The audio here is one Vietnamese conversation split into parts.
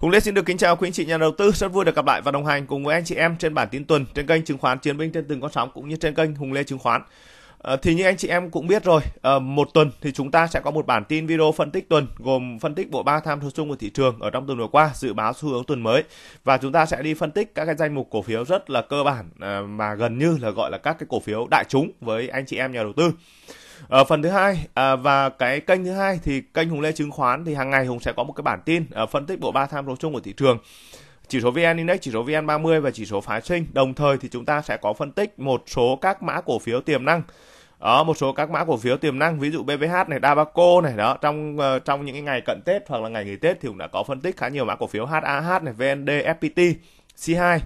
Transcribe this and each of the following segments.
Hùng Lê xin được kính chào quý anh chị nhà đầu tư, rất vui được gặp lại và đồng hành cùng với anh chị em trên bản tin tuần trên kênh chứng khoán Chiến binh trên từng con sóng cũng như trên kênh Hùng Lê chứng khoán. À, thì như anh chị em cũng biết rồi, à, một tuần thì chúng ta sẽ có một bản tin video phân tích tuần gồm phân tích bộ ba tham số chung của thị trường ở trong tuần vừa qua, dự báo xu hướng tuần mới và chúng ta sẽ đi phân tích các cái danh mục cổ phiếu rất là cơ bản à, mà gần như là gọi là các cái cổ phiếu đại chúng với anh chị em nhà đầu tư. À, phần thứ hai à, và cái kênh thứ hai thì kênh Hùng Lê chứng khoán thì hàng ngày Hùng sẽ có một cái bản tin ờ, phân tích bộ ba tham số chung của thị trường chỉ số VN Index, chỉ số VN30 và chỉ số phái sinh. Đồng thời thì chúng ta sẽ có phân tích một số các mã cổ phiếu tiềm năng. Đó, ờ, một số các mã cổ phiếu tiềm năng ví dụ bvh này, Dabaco này đó trong trong những cái ngày cận Tết hoặc là ngày nghỉ Tết thì cũng đã có phân tích khá nhiều mã cổ phiếu HAH này, VND, FPT, C2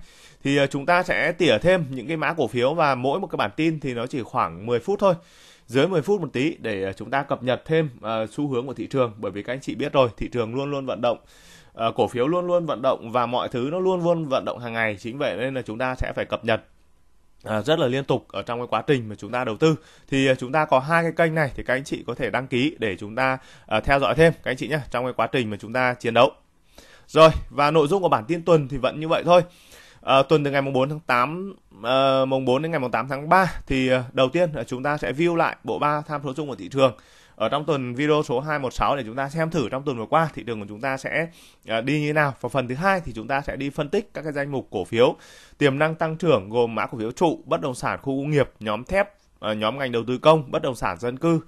thì chúng ta sẽ tỉa thêm những cái mã cổ phiếu và mỗi một cái bản tin thì nó chỉ khoảng 10 phút thôi dưới 10 phút một tí để à, chúng ta cập nhật thêm uh, xu hướng của thị trường bởi vì các anh chị biết rồi thị trường luôn luôn vận động uh, cổ phiếu luôn luôn vận động và mọi thứ nó luôn luôn vận động hàng ngày chính vậy nên là chúng ta sẽ phải cập nhật À, rất là liên tục ở trong cái quá trình mà chúng ta đầu tư thì chúng ta có hai cái kênh này thì các anh chị có thể đăng ký để chúng ta uh, theo dõi thêm các anh chị nhé trong cái quá trình mà chúng ta chiến đấu rồi và nội dung của bản tin tuần thì vẫn như vậy thôi À, tuần từ ngày mùng 4 tháng 8 à, ờ, mùng 4 đến ngày mùng 8 tháng 3 thì ờ, đầu tiên à, chúng ta sẽ view lại bộ ba tham số chung của thị trường. Ở trong tuần video số 216 để chúng ta xem thử trong tuần vừa qua thị trường của chúng ta sẽ đi như thế nào. Và phần thứ hai thì chúng ta sẽ đi phân tích các cái danh mục cổ phiếu tiềm năng tăng trưởng gồm mã cổ phiếu trụ, bất động sản khu công nghiệp, nhóm thép, nhóm ngành đầu tư công, bất động sản dân cư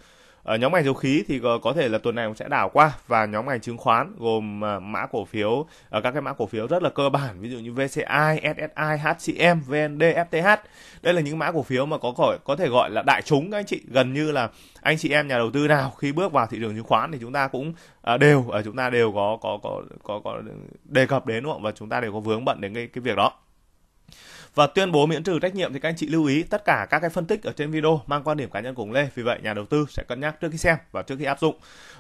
ở ờ, nhóm ngành dầu khí thì có thể là tuần này cũng sẽ đảo qua và nhóm ngành chứng khoán gồm ờ, mã cổ phiếu ở ờ, các cái mã cổ phiếu rất là cơ bản ví dụ như VCI, SSI, HCM, VND, FTH. Đây là những mã cổ phiếu mà có gọi có thể gọi là đại chúng các anh chị gần như là anh chị em nhà đầu tư nào khi bước vào thị trường chứng khoán thì chúng ta cũng đều ở chúng ta đều có có có có, có đề cập đến đúng không? và chúng ta đều có vướng bận đến cái cái việc đó và tuyên bố miễn trừ trách nhiệm thì các anh chị lưu ý tất cả các cái phân tích ở trên video mang quan điểm cá nhân của Hùng Lê. Vì vậy nhà đầu tư sẽ cân nhắc trước khi xem và trước khi áp dụng.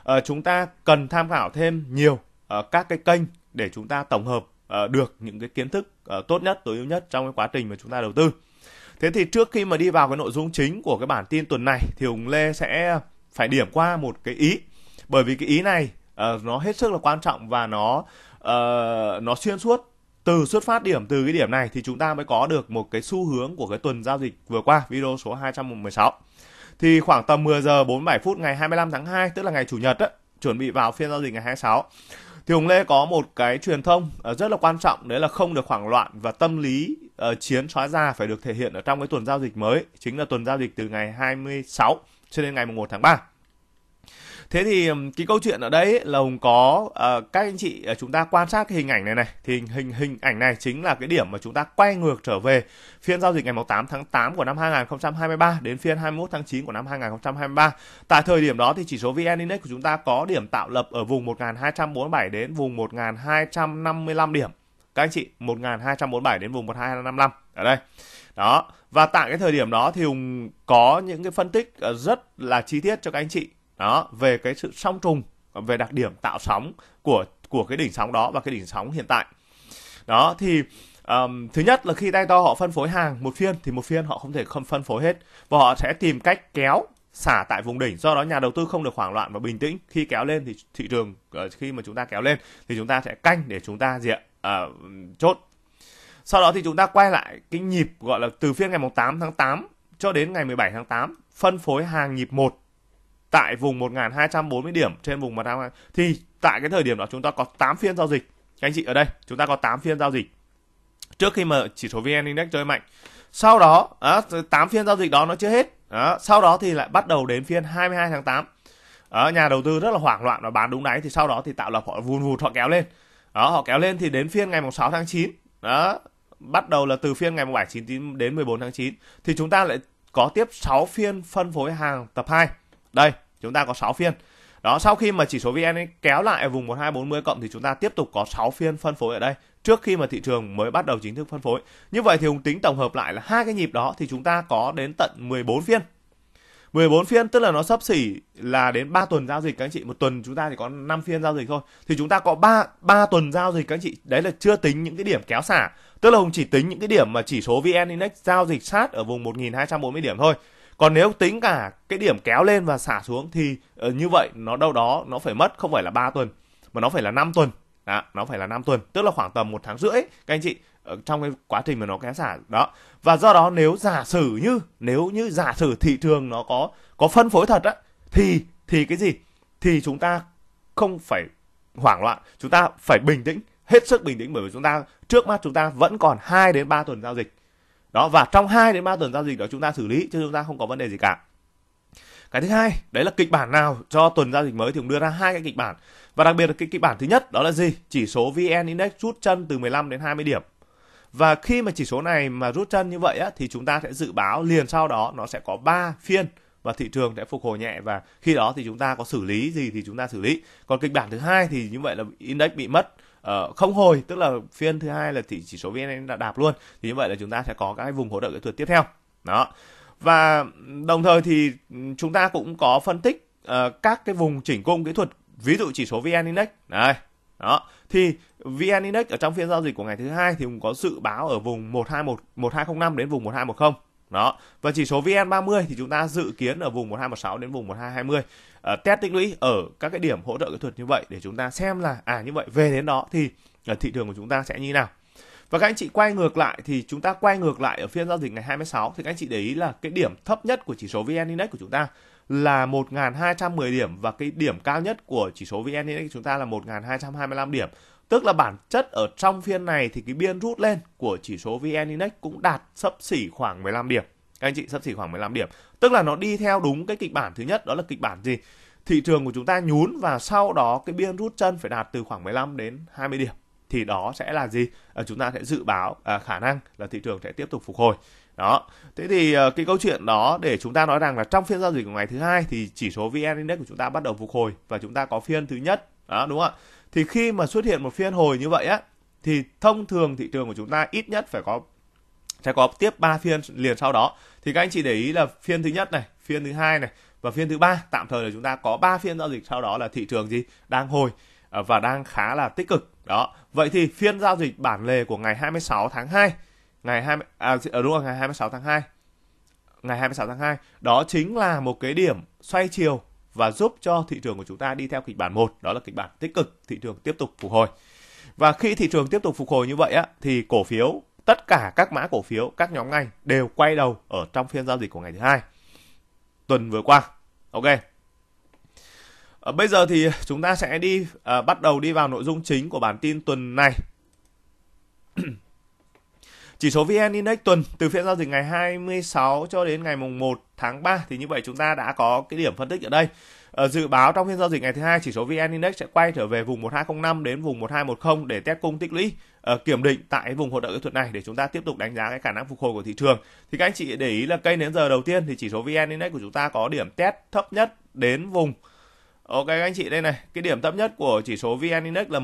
À, chúng ta cần tham khảo thêm nhiều à, các cái kênh để chúng ta tổng hợp à, được những cái kiến thức à, tốt nhất, tối ưu nhất trong cái quá trình mà chúng ta đầu tư. Thế thì trước khi mà đi vào cái nội dung chính của cái bản tin tuần này thì ông Lê sẽ phải điểm qua một cái ý. Bởi vì cái ý này uh, nó hết sức là quan trọng và nó uh, nó xuyên suốt từ xuất phát điểm từ cái điểm này thì chúng ta mới có được một cái xu hướng của cái tuần giao dịch vừa qua video số 216 thì khoảng tầm 10 giờ 47 phút ngày 25 tháng 2 tức là ngày chủ nhật đó, chuẩn bị vào phiên giao dịch ngày 26 thì Hùng Lê có một cái truyền thông ờ, rất là quan trọng đấy là không được hoảng loạn và tâm lý uh, chiến xóa ra phải được thể hiện ở trong cái tuần giao dịch mới chính là tuần giao dịch từ ngày 26 cho đến ngày 1 tháng 3 thế thì cái câu chuyện ở đây là hùng có uh, các anh chị uh, chúng ta quan sát cái hình ảnh này này thì hình hình ảnh này chính là cái điểm mà chúng ta quay ngược trở về phiên giao dịch ngày 8 tháng 8 của năm 2023 đến phiên 21 tháng 9 của năm 2023 tại thời điểm đó thì chỉ số VN Index của chúng ta có điểm tạo lập ở vùng 1247 đến vùng 1255 điểm các anh chị 1247 đến vùng 1255 ở đây đó và tại cái thời điểm đó thì hùng có những cái phân tích ờ, rất là chi tiết cho các anh chị đó về cái sự song trùng về đặc điểm tạo sóng của của cái đỉnh sóng đó và cái đỉnh sóng hiện tại đó thì um, thứ nhất là khi tay to họ phân phối hàng một phiên thì một phiên họ không thể không phân phối hết và họ sẽ tìm cách kéo xả tại vùng đỉnh do đó nhà đầu tư không được hoảng loạn và bình tĩnh khi kéo lên thì thị trường ờ, khi mà chúng ta kéo lên thì chúng ta sẽ canh để chúng ta diện uh, chốt sau đó thì chúng ta quay lại cái nhịp gọi là từ phiên ngày 8 tháng 8 cho đến ngày 17 tháng 8 phân phối hàng nhịp 1 tại vùng 1240 điểm trên vùng 100 thì tại cái thời điểm đó chúng ta có 8 phiên giao dịch. Các anh chị ở đây, chúng ta có 8 phiên giao dịch. Trước khi mà chỉ số VN Index chơi mạnh. Sau đó, á, 8 phiên giao dịch đó nó chưa hết. Đó, sau đó thì lại bắt đầu đến phiên 22 tháng 8. ở nhà đầu tư rất là hoảng loạn và bán đúng đáy thì sau đó thì tạo lập họ vùn vụt họ kéo lên. Đó, họ kéo lên thì đến phiên ngày 6 tháng 9. Đó, bắt đầu là từ phiên ngày 7 9 đến 14 tháng 9 thì chúng ta lại có tiếp 6 phiên phân phối hàng tập 2. Đây, chúng ta có 6 phiên đó sau khi mà chỉ số vn kéo lại ở vùng 1240 cộng thì chúng ta tiếp tục có 6 phiên phân phối ở đây trước khi mà thị trường mới bắt đầu chính thức phân phối như vậy thì hùng tính tổng hợp lại là hai cái nhịp đó thì chúng ta có đến tận 14 phiên 14 phiên tức là nó sấp xỉ là đến 3 tuần giao dịch các anh chị, một tuần chúng ta thì có 5 phiên giao dịch thôi. Thì chúng ta có 3 3 tuần giao dịch các anh chị, đấy là chưa tính những cái điểm kéo xả. Tức là Hùng chỉ tính những cái điểm mà chỉ số VN Index giao dịch sát ở vùng 1240 điểm thôi còn nếu tính cả cái điểm kéo lên và xả xuống thì uh, như vậy nó đâu đó nó phải mất không phải là 3 tuần mà nó phải là 5 tuần đó, nó phải là 5 tuần tức là khoảng tầm một tháng rưỡi các anh chị ờ, trong cái quá trình mà nó kéo xả đó và do đó nếu giả sử như nếu như giả sử thị trường nó có có phân phối thật á thì thì cái gì thì chúng ta không phải hoảng loạn chúng ta phải bình tĩnh hết sức bình tĩnh bởi vì chúng ta trước mắt chúng ta vẫn còn 2 đến 3 tuần giao dịch đó và trong 2 đến 3 tuần giao dịch đó chúng ta xử lý chứ chúng ta không có vấn đề gì cả cái thứ hai đấy là kịch bản nào cho tuần giao dịch mới thì cũng đưa ra hai cái kịch bản và đặc biệt là cái kịch bản thứ nhất đó là gì chỉ số vn index rút chân từ 15 đến 20 điểm và khi mà chỉ số này mà rút chân như vậy á, thì chúng ta sẽ dự báo liền sau đó nó sẽ có 3 phiên và thị trường sẽ phục hồi nhẹ và khi đó thì chúng ta có xử lý gì thì chúng ta xử lý còn kịch bản thứ hai thì như vậy là index bị mất uh, không hồi tức là phiên thứ hai là thị chỉ số vn đã đạp luôn thì như vậy là chúng ta sẽ có các vùng hỗ trợ kỹ thuật tiếp theo đó và đồng thời thì ừ, chúng ta cũng có phân tích uh, các cái vùng chỉnh cung kỹ thuật ví dụ chỉ số vn index này đó thì vn index ở trong phiên giao dịch của ngày thứ hai thì cũng có dự báo ở vùng 121 1205 đến vùng 1210 đó và chỉ số VN30 thì chúng ta dự kiến ở vùng 1216 đến vùng 1220 uh, ờ, test tích lũy ở các cái điểm hỗ trợ kỹ thuật như vậy để chúng ta xem là à như vậy về đến đó thì uh, thị trường của chúng ta sẽ như nào và các anh chị quay ngược lại thì chúng ta quay ngược lại ở phiên giao dịch ngày 26 thì các anh chị để ý là cái điểm thấp nhất của chỉ số VN Index của chúng ta là 1.210 điểm và cái điểm cao nhất của chỉ số VN Index của chúng ta là 1.225 điểm Tức là bản chất ở trong phiên này thì cái biên rút lên của chỉ số VN Index cũng đạt sấp xỉ khoảng 15 điểm. Các anh chị sấp xỉ khoảng 15 điểm. Tức là nó đi theo đúng cái kịch bản thứ nhất đó là kịch bản gì? Thị trường của chúng ta nhún và sau đó cái biên rút chân phải đạt từ khoảng 15 đến 20 điểm. Thì đó sẽ là gì? À, chúng ta sẽ dự báo à, khả năng là thị trường sẽ tiếp tục phục hồi đó thế thì uh, cái câu chuyện đó để chúng ta nói rằng là trong phiên giao dịch của ngày thứ hai thì chỉ số vn index của chúng ta bắt đầu phục hồi và chúng ta có phiên thứ nhất đó đúng không ạ thì khi mà xuất hiện một phiên hồi như vậy á thì thông thường thị trường của chúng ta ít nhất phải có sẽ có tiếp 3 phiên liền sau đó thì các anh chị để ý là phiên thứ nhất này phiên thứ hai này và phiên thứ ba tạm thời là chúng ta có 3 phiên giao dịch sau đó là thị trường gì đang hồi à, và đang khá là tích cực đó vậy thì phiên giao dịch bản lề của ngày 26 tháng 2 ngày 20 à, à, đúng rồi ngày 26 tháng 2 ngày 26 tháng 2 đó chính là một cái điểm xoay chiều và giúp cho thị trường của chúng ta đi theo kịch bản một đó là kịch bản tích cực, thị trường tiếp tục phục hồi. Và khi thị trường tiếp tục phục hồi như vậy á thì cổ phiếu tất cả các mã cổ phiếu, các nhóm ngành đều quay đầu ở trong phiên giao dịch của ngày thứ hai tuần vừa qua. Ok. À, bây giờ thì chúng ta sẽ đi à, bắt đầu đi vào nội dung chính của bản tin tuần này. Chỉ số VN Index tuần từ phiên giao dịch ngày 26 cho đến ngày mùng 1 tháng 3 thì như vậy chúng ta đã có cái điểm phân tích ở đây. Ở ờ, dự báo trong phiên giao dịch ngày thứ hai chỉ số VN Index sẽ quay trở về vùng 1205 đến vùng 1210 để test cung tích lũy ờ, kiểm định tại vùng hỗ trợ kỹ thuật này để chúng ta tiếp tục đánh giá cái khả năng phục hồi của thị trường. Thì các anh chị để ý là cây đến giờ đầu tiên thì chỉ số VN Index của chúng ta có điểm test thấp nhất đến vùng Ok các anh chị đây này, cái điểm thấp nhất của chỉ số VN Index là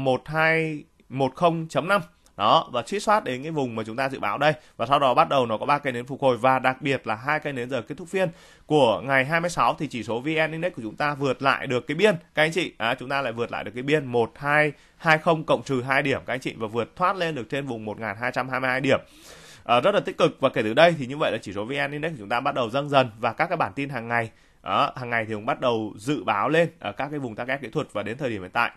1210.5 đó và chít soát đến cái vùng mà chúng ta dự báo đây và sau đó bắt đầu nó có ba cây nến phục hồi và đặc biệt là hai cây nến giờ kết thúc phiên của ngày 26 thì chỉ số VN Index của chúng ta vượt lại được cái biên các anh chị à, chúng ta lại vượt lại được cái biên 1220 cộng trừ 2 điểm các anh chị và vượt thoát lên được trên vùng 1222 điểm à, rất là tích cực và kể từ đây thì như vậy là chỉ số VN Index của chúng ta bắt đầu dâng dần và các cái bản tin hàng ngày đó, ờ, hàng ngày thì cũng bắt đầu dự báo lên ở các cái vùng target kỹ thuật và đến thời điểm hiện tại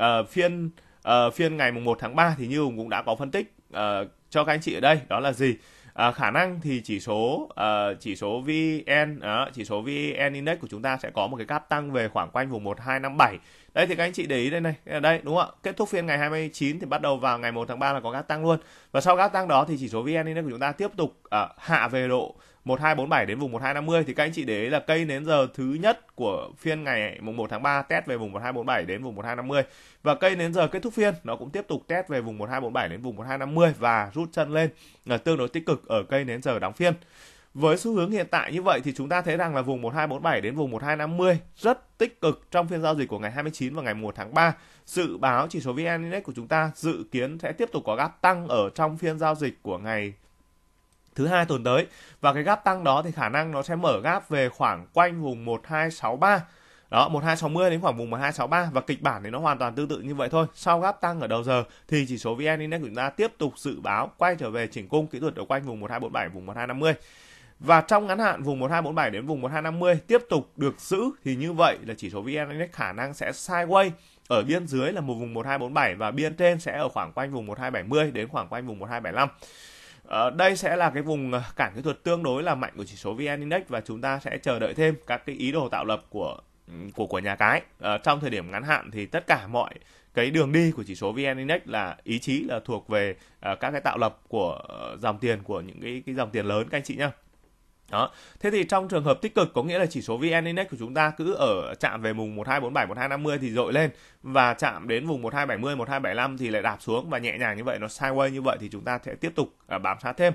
uh, phiên uh, phiên ngày mùng 1 tháng 3 thì như Hùng cũng đã có phân tích uh, cho các anh chị ở đây đó là gì? À, khả năng thì chỉ số uh, chỉ số VN uh, chỉ số VN index của chúng ta sẽ có một cái gap tăng về khoảng quanh vùng 1257. Đây thì các anh chị để ý đây này, đây đúng không ạ? Kết thúc phiên ngày 29 thì bắt đầu vào ngày 1 tháng 3 là có gap tăng luôn. Và sau gap tăng đó thì chỉ số VN index của chúng ta tiếp tục uh, hạ về độ 1247 đến vùng 1250 thì các anh chị để ý là cây nến giờ thứ nhất của phiên ngày mùng 1 tháng 3 test về vùng 1247 đến vùng 1250 và cây nến giờ kết thúc phiên nó cũng tiếp tục test về vùng 1247 đến vùng 1250 và rút chân lên là ờ, tương đối tích cực ở cây nến giờ đóng phiên. Với xu hướng hiện tại như vậy thì chúng ta thấy rằng là vùng 1247 đến vùng 1250 rất tích cực trong phiên giao dịch của ngày 29 và ngày 1 tháng 3. Dự báo chỉ số VN Index của chúng ta dự kiến sẽ tiếp tục có gap tăng ở trong phiên giao dịch của ngày thứ hai tuần tới và cái gap tăng đó thì khả năng nó sẽ mở gap về khoảng quanh vùng 1263 đó 1260 đến khoảng vùng 1263 và kịch bản thì nó hoàn toàn tương tự như vậy thôi sau gap tăng ở đầu giờ thì chỉ số VN Index chúng ta tiếp tục dự báo quay trở về chỉnh cung kỹ thuật ở quanh vùng 1247 vùng 1250 và trong ngắn hạn vùng 1247 đến vùng 1250 tiếp tục được giữ thì như vậy là chỉ số VN Index khả năng sẽ sideways ở biên dưới là một vùng 1247 và biên trên sẽ ở khoảng quanh vùng 1270 đến khoảng quanh vùng 1275 Ờ, đây sẽ là cái vùng ờ, cản kỹ thuật tương đối là mạnh của chỉ số VN Index và chúng ta sẽ chờ đợi thêm các cái ý đồ tạo lập của ừ, của của nhà cái. À, trong thời điểm ngắn hạn thì tất cả mọi cái đường đi của chỉ số VN Index là ý chí là thuộc về uh, các cái tạo lập của uh, dòng tiền của những cái cái dòng tiền lớn các anh chị nhá. Đó. Thế thì trong trường hợp tích cực có nghĩa là chỉ số VN Index của chúng ta cứ ở chạm về vùng 1247, 1250 thì dội lên và chạm đến vùng 1270, 1275 thì lại đạp xuống và nhẹ nhàng như vậy nó sideways như vậy thì chúng ta sẽ tiếp tục bám sát thêm.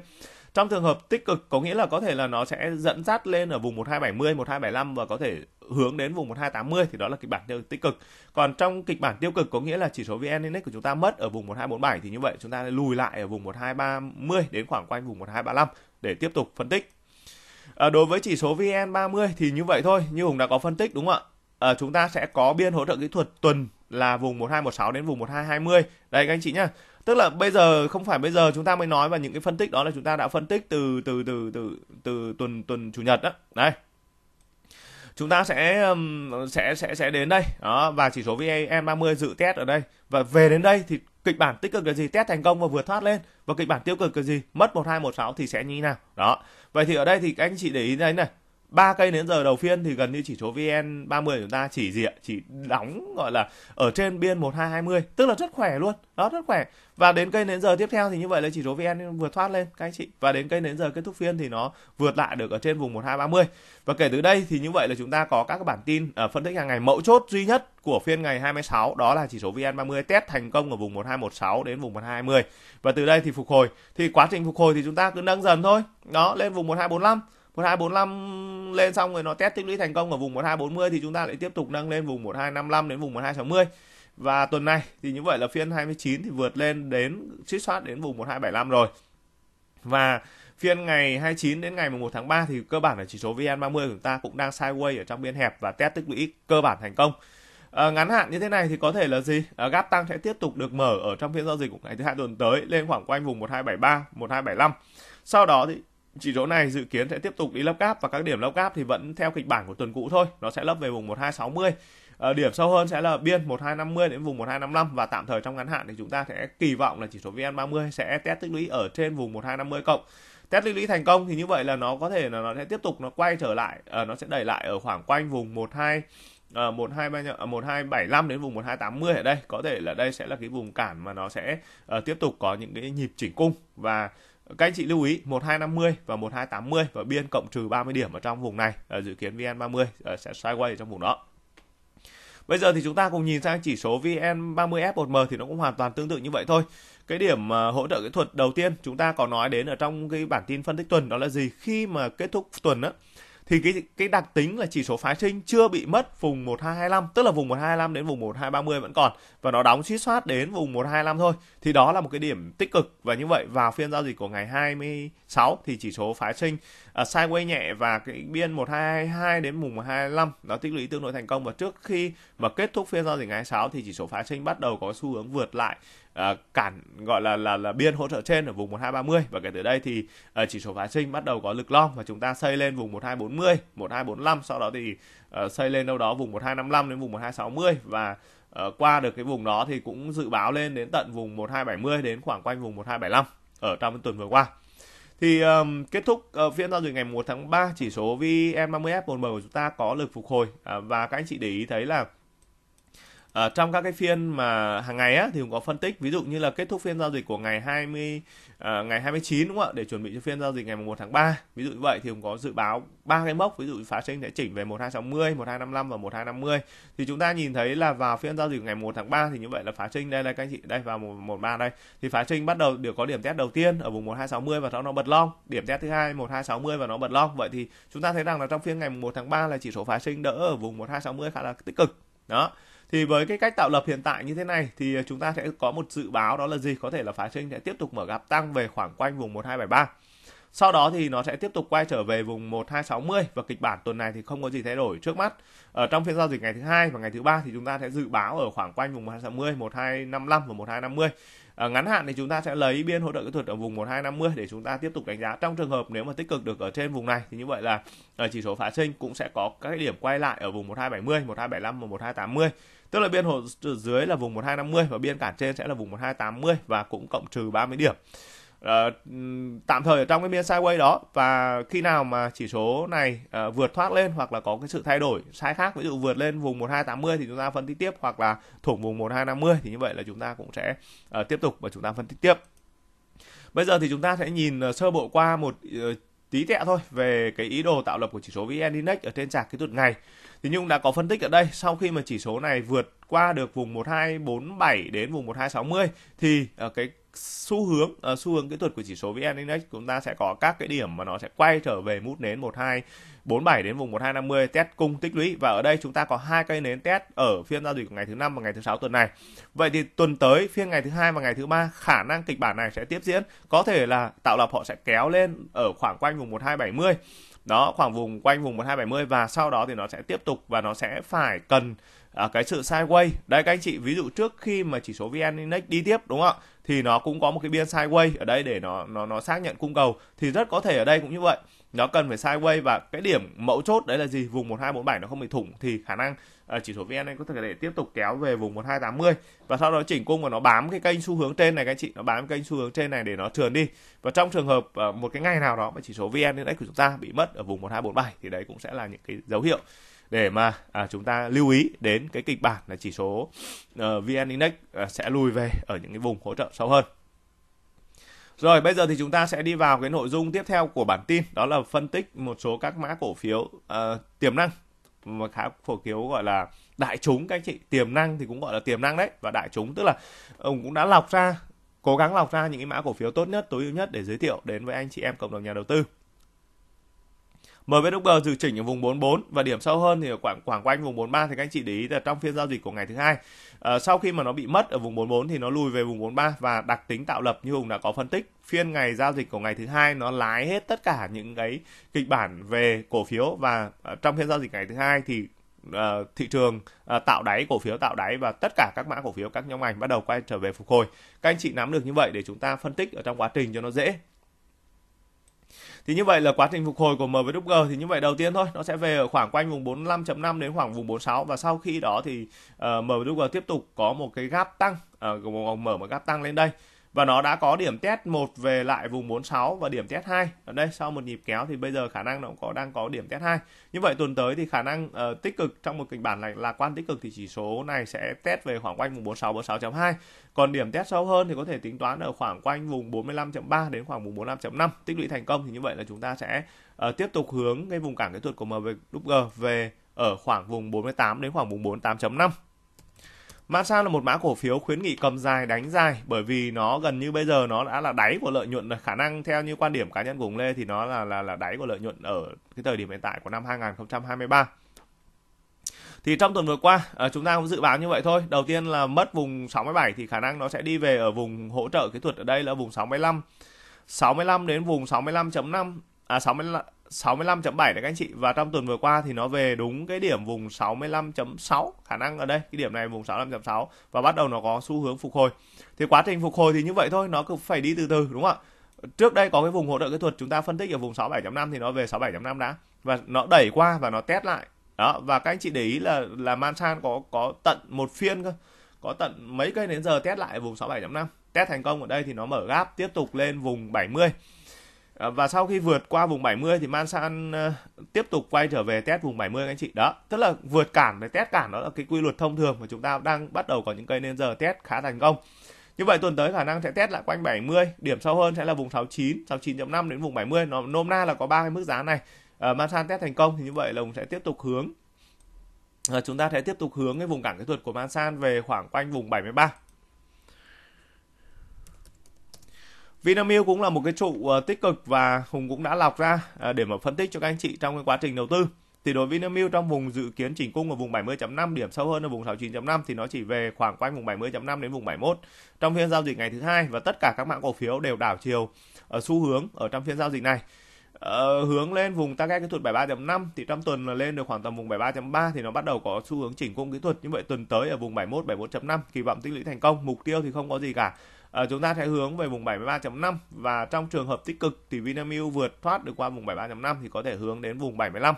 Trong trường hợp tích cực có nghĩa là có thể là nó sẽ dẫn dắt lên ở vùng 1270, 1275 và có thể hướng đến vùng 1280 thì đó là kịch bản tiêu tích cực. Còn trong kịch bản tiêu cực có nghĩa là chỉ số VN Index của chúng ta mất ở vùng 1247 thì như vậy chúng ta lùi lại ở vùng 1230 đến khoảng quanh vùng 1235 để tiếp tục phân tích. À, đối với chỉ số VN30 thì như vậy thôi, như Hùng đã có phân tích đúng không ạ? À, chúng ta sẽ có biên hỗ trợ kỹ thuật tuần là vùng 1216 đến vùng 1220. Đây các anh chị nhá. Tức là bây giờ không phải bây giờ chúng ta mới nói và những cái phân tích đó là chúng ta đã phân tích từ từ từ từ từ tuần tuần chủ nhật đó. Đây. Chúng ta sẽ sẽ sẽ sẽ đến đây đó và chỉ số VN30 dự test ở đây và về đến đây thì kịch bản tích cực là gì? Test thành công và vượt thoát lên và kịch bản tiêu cực là gì? Mất 1216 thì sẽ như thế nào? Đó vậy thì ở đây thì các anh chị để ý đây này ba cây đến giờ đầu phiên thì gần như chỉ số VN30 của chúng ta chỉ gì ạ? Chỉ đóng gọi là ở trên biên 1220, tức là rất khỏe luôn. Đó rất khỏe. Và đến cây đến giờ tiếp theo thì như vậy là chỉ số VN vượt thoát lên các anh chị và đến cây đến giờ kết thúc phiên thì nó vượt lại được ở trên vùng 1230. Và kể từ đây thì như vậy là chúng ta có các bản tin ở ờ, phân tích hàng ngày mẫu chốt duy nhất của phiên ngày 26 đó là chỉ số VN30 test thành công ở vùng 1216 đến vùng 1220. Và từ đây thì phục hồi thì quá trình phục hồi thì chúng ta cứ nâng dần thôi. Đó lên vùng 1245 1245 lên xong rồi nó test tích lũy thành công ở vùng 1240 thì chúng ta lại tiếp tục nâng lên vùng 1255 đến vùng 1260. Và tuần này thì như vậy là phiên 29 thì vượt lên đến suýt soát đến vùng 1275 rồi. Và phiên ngày 29 đến ngày 1 tháng 3 thì cơ bản là chỉ số VN30 của chúng ta cũng đang sideways ở trong biên hẹp và test tích lũy cơ bản thành công. À, ngắn hạn như thế này thì có thể là gì? À, gap tăng sẽ tiếp tục được mở ở trong phiên giao dịch của ngày thứ hai tuần tới lên khoảng quanh vùng 1273, 1275. Sau đó thì chỉ số này dự kiến sẽ tiếp tục đi lấp cáp và các điểm lấp cáp thì vẫn theo kịch bản của tuần cũ thôi, nó sẽ lấp về vùng 1260. À, ờ, điểm sâu hơn sẽ là biên 1250 đến vùng 1255 và tạm thời trong ngắn hạn thì chúng ta sẽ kỳ vọng là chỉ số VN30 sẽ test tích lũy ở trên vùng 1250 cộng. Test tích lũy thành công thì như vậy là nó có thể là nó sẽ tiếp tục nó quay trở lại, à, nó sẽ đẩy lại ở khoảng quanh vùng 12 À, 12, 1275 đến vùng 1280 ở đây có thể là đây sẽ là cái vùng cản mà nó sẽ uh, tiếp tục có những cái nhịp chỉnh cung và các anh chị lưu ý 1250 và 1280 và biên cộng trừ 30 điểm ở trong vùng này. Ờ, dự kiến VN30 ờ, sẽ sideways trong vùng đó. Bây giờ thì chúng ta cùng nhìn sang chỉ số VN30F1M thì nó cũng hoàn toàn tương tự như vậy thôi. Cái điểm ờ, hỗ trợ kỹ thuật đầu tiên chúng ta có nói đến ở trong cái bản tin phân tích tuần đó là gì? Khi mà kết thúc tuần á, thì cái cái đặc tính là chỉ số phái sinh chưa bị mất vùng 1225 tức là vùng 1225 đến vùng 1230 vẫn còn và nó đóng suýt soát đến vùng 1225 thôi thì đó là một cái điểm tích cực và như vậy vào phiên giao dịch của ngày 26 thì chỉ số phái sinh uh, sideway nhẹ và cái biên 1222 đến mùng 25 nó tích lũy tương đối thành công và trước khi mà kết thúc phiên giao dịch ngày 6 thì chỉ số phái sinh bắt đầu có xu hướng vượt lại uh, cản gọi là là là biên hỗ trợ trên ở vùng 1230 và kể từ đây thì uh, chỉ số phái sinh bắt đầu có lực long và chúng ta xây lên vùng 1240, 1245 sau đó thì uh, xây lên đâu đó vùng 1255 đến vùng 1260 và uh, qua được cái vùng đó thì cũng dự báo lên đến tận vùng 1270 đến khoảng quanh vùng 1275 ở trong tuần vừa qua. Thì um, kết thúc uh, phiên giao dịch ngày 1 tháng 3, chỉ số VN30F1M của chúng ta có lực phục hồi uh, và các anh chị để ý thấy là À, trong các cái phiên mà hàng ngày á thì cũng có phân tích ví dụ như là kết thúc phiên giao dịch của ngày 20 à, ờ, ngày 29 đúng không ạ để chuẩn bị cho phiên giao dịch ngày 1 tháng 3. Ví dụ như vậy thì cũng có dự báo ba cái mốc ví dụ phá sinh sẽ chỉnh về 1260, 1255 và 1250. Thì chúng ta nhìn thấy là vào phiên giao dịch ngày 1 tháng 3 thì như vậy là phá sinh đây là các anh chị đây vào 113 đây thì phá sinh bắt đầu được có điểm test đầu tiên ở vùng 1260 và sau nó bật long, điểm test thứ hai 1260 và nó bật long. Vậy thì chúng ta thấy rằng là trong phiên ngày 1 tháng 3 là chỉ số phá sinh đỡ ở vùng 1260 khá là tích cực. Đó thì với cái cách tạo lập hiện tại như thế này thì à, chúng ta sẽ có một dự báo đó là gì có thể là phái sinh sẽ tiếp tục mở gap tăng về khoảng quanh vùng 1273 sau đó thì nó sẽ tiếp tục quay trở về vùng 1260 và kịch bản tuần này thì không có gì thay đổi trước mắt. Ở trong phiên giao dịch ngày thứ hai và ngày thứ ba thì chúng ta sẽ dự báo ở khoảng quanh vùng 1260, 1255 và 1250. À, ngắn hạn thì chúng ta sẽ lấy biên hỗ trợ kỹ thuật ở vùng 1250 để chúng ta tiếp tục đánh giá trong trường hợp nếu mà tích cực được ở trên vùng này thì như vậy là chỉ số phá sinh cũng sẽ có các điểm quay lại ở vùng 1270, 1275 và 1280 tức là biên hỗ trợ dưới là vùng 1250 và biên cản trên sẽ là vùng 1280 và cũng cộng trừ 30 điểm. Ờ, tạm thời ở trong cái biên sideways đó và khi nào mà chỉ số này uh, vượt thoát lên hoặc là có cái sự thay đổi sai khác ví dụ vượt lên vùng 1280 thì chúng ta phân tích tiếp hoặc là thủng vùng 1250 thì như vậy là chúng ta cũng sẽ uh, tiếp tục và chúng ta phân tích tiếp bây giờ thì chúng ta sẽ nhìn uh, sơ bộ qua một uh, tí tẹo thôi về cái ý đồ tạo lập của chỉ số VN Index ở trên chart kỹ thuật ngày thì Nhung đã có phân tích ở đây sau khi mà chỉ số này vượt qua được vùng 1247 đến vùng 1260 thì cái xu hướng uh, xu hướng kỹ thuật của chỉ số VN Index chúng ta sẽ có các cái điểm mà nó sẽ quay trở về mút nến 1247 đến vùng 1250 test cung tích lũy và ở đây chúng ta có hai cây nến test ở phiên giao dịch của ngày thứ năm và ngày thứ sáu tuần này. Vậy thì tuần tới phiên ngày thứ hai và ngày thứ ba khả năng kịch bản này sẽ tiếp diễn, có thể là tạo lập họ sẽ kéo lên ở khoảng quanh vùng 1270 đó khoảng vùng quanh vùng 1270 và sau đó thì nó sẽ tiếp tục và nó sẽ phải cần à, cái sự sideways. Đây các anh chị ví dụ trước khi mà chỉ số VN Index đi tiếp đúng không ạ? thì nó cũng có một cái biên sideways ở đây để nó nó nó xác nhận cung cầu thì rất có thể ở đây cũng như vậy nó cần phải sideways và cái điểm mẫu chốt đấy là gì vùng 1247 nó không bị thủng thì khả năng ờ, chỉ số VN có thể để tiếp tục kéo về vùng 1280 và sau đó chỉnh cung và nó bám cái kênh xu hướng trên này các anh chị nó bám kênh xu hướng trên này để nó trườn đi và trong trường hợp ờ, một cái ngày nào đó mà chỉ số VN Index của chúng ta bị mất ở vùng 1247 thì đấy cũng sẽ là những cái dấu hiệu để mà à, chúng ta lưu ý đến cái kịch bản là chỉ số uh, VN Index uh, sẽ lùi về ở những cái vùng hỗ trợ sâu hơn. Rồi bây giờ thì chúng ta sẽ đi vào cái nội dung tiếp theo của bản tin đó là phân tích một số các mã cổ phiếu uh, tiềm năng mà khá cổ phiếu gọi là đại chúng các anh chị tiềm năng thì cũng gọi là tiềm năng đấy và đại chúng tức là ông cũng đã lọc ra cố gắng lọc ra những cái mã cổ phiếu tốt nhất tối ưu nhất để giới thiệu đến với anh chị em cộng đồng nhà đầu tư MVNG dự chỉnh ở vùng 44 và điểm sâu hơn thì ở khoảng khoảng quanh vùng 43 thì các anh chị để ý là trong phiên giao dịch của ngày thứ hai à, sau khi mà nó bị mất ở vùng 44 thì nó lùi về vùng 43 và đặc tính tạo lập như Hùng đã có phân tích phiên ngày giao dịch của ngày thứ hai nó lái hết tất cả những cái kịch bản về cổ phiếu và ờ, trong phiên giao dịch ngày thứ hai thì Uh, thị trường uh, tạo đáy cổ phiếu tạo đáy và tất cả các mã cổ phiếu các nhóm ngành bắt đầu quay trở về phục hồi các anh chị nắm được như vậy để chúng ta phân tích ở trong quá trình cho nó dễ thì như vậy là quá trình phục hồi của MWG thì như vậy đầu tiên thôi nó sẽ về ở khoảng quanh vùng 45.5 đến khoảng vùng 46 và sau khi đó thì uh, ờ, MWG tiếp tục có một cái gap tăng uh, mở một gap tăng lên đây và nó đã có điểm test một về lại vùng 46 và điểm test 2 ở đây sau một nhịp kéo thì bây giờ khả năng nó cũng có đang có điểm test 2 như vậy tuần tới thì khả năng uh, tích cực trong một kịch bản này lạc quan tích cực thì chỉ số này sẽ test về khoảng quanh vùng 46 46.2 còn điểm test sâu hơn thì có thể tính toán ở khoảng quanh vùng 45.3 đến khoảng vùng 45.5 tích lũy thành công thì như vậy là chúng ta sẽ uh, tiếp tục hướng cái vùng cản kỹ thuật của MWG về ở khoảng vùng 48 đến khoảng vùng 48.5 Mã Sao là một mã cổ phiếu khuyến nghị cầm dài đánh dài bởi vì nó gần như bây giờ nó đã là đáy của lợi nhuận khả năng theo như quan điểm cá nhân của ông Lê thì nó là là là đáy của lợi nhuận ở cái thời điểm hiện tại của năm 2023 thì trong tuần vừa qua ờ, chúng ta cũng dự báo như vậy thôi đầu tiên là mất vùng 67 thì khả năng nó sẽ đi về ở vùng hỗ trợ kỹ thuật ở đây là vùng 65 65 đến vùng 65.5 à 65 65.7 đấy các anh chị và trong tuần vừa qua thì nó về đúng cái điểm vùng 65.6 khả năng ở đây cái điểm này vùng 65.6 và bắt đầu nó có xu hướng phục hồi thì quá trình phục hồi thì như vậy thôi nó cứ phải đi từ từ đúng không ạ trước đây có cái vùng hỗ trợ kỹ thuật chúng ta phân tích ở vùng 67.5 thì nó về 67.5 đã và nó đẩy qua và nó test lại đó và các anh chị để ý là là Mansan có có tận một phiên cơ có tận mấy cây đến giờ test lại vùng 67.5 test thành công ở đây thì nó mở gap tiếp tục lên vùng 70 Ờ, và sau khi vượt qua vùng 70 thì man san ờ, tiếp tục quay trở về test vùng 70 các anh chị đó tức là vượt cản với test cản đó là cái quy luật thông thường mà chúng ta đang bắt đầu có những cây nên giờ test khá thành công như vậy tuần tới khả năng sẽ test lại quanh 70 điểm sâu hơn sẽ là vùng 69 69.5 đến vùng 70 nó nôm na là có ba cái mức giá này ờ, man san test thành công thì như vậy là cũng sẽ tiếp tục hướng chúng ta sẽ tiếp tục hướng cái vùng cản kỹ thuật của man san về khoảng quanh vùng 73 Vinamilk cũng là một cái trụ ờ, tích cực và Hùng cũng đã lọc ra ờ, để mà phân tích cho các anh chị trong cái quá trình đầu tư. Thì đối với Vinamilk trong vùng dự kiến chỉnh cung ở vùng 70.5 điểm sâu hơn ở vùng 69.5 thì nó chỉ về khoảng quanh vùng 70.5 đến vùng 71 trong phiên giao dịch ngày thứ hai và tất cả các mã cổ phiếu đều đảo chiều ở xu hướng ở trong phiên giao dịch này. Ờ, hướng lên vùng target kỹ thuật 73.5 thì trong tuần là lên được khoảng tầm vùng 73.3 thì nó bắt đầu có xu hướng chỉnh cung kỹ thuật như vậy tuần tới ở vùng 71 71.5 kỳ vọng tích lũy thành công mục tiêu thì không có gì cả à, chúng ta sẽ hướng về vùng 73.5 và trong trường hợp tích cực thì Vinamilk vượt thoát được qua vùng 73.5 thì có thể hướng đến vùng 75.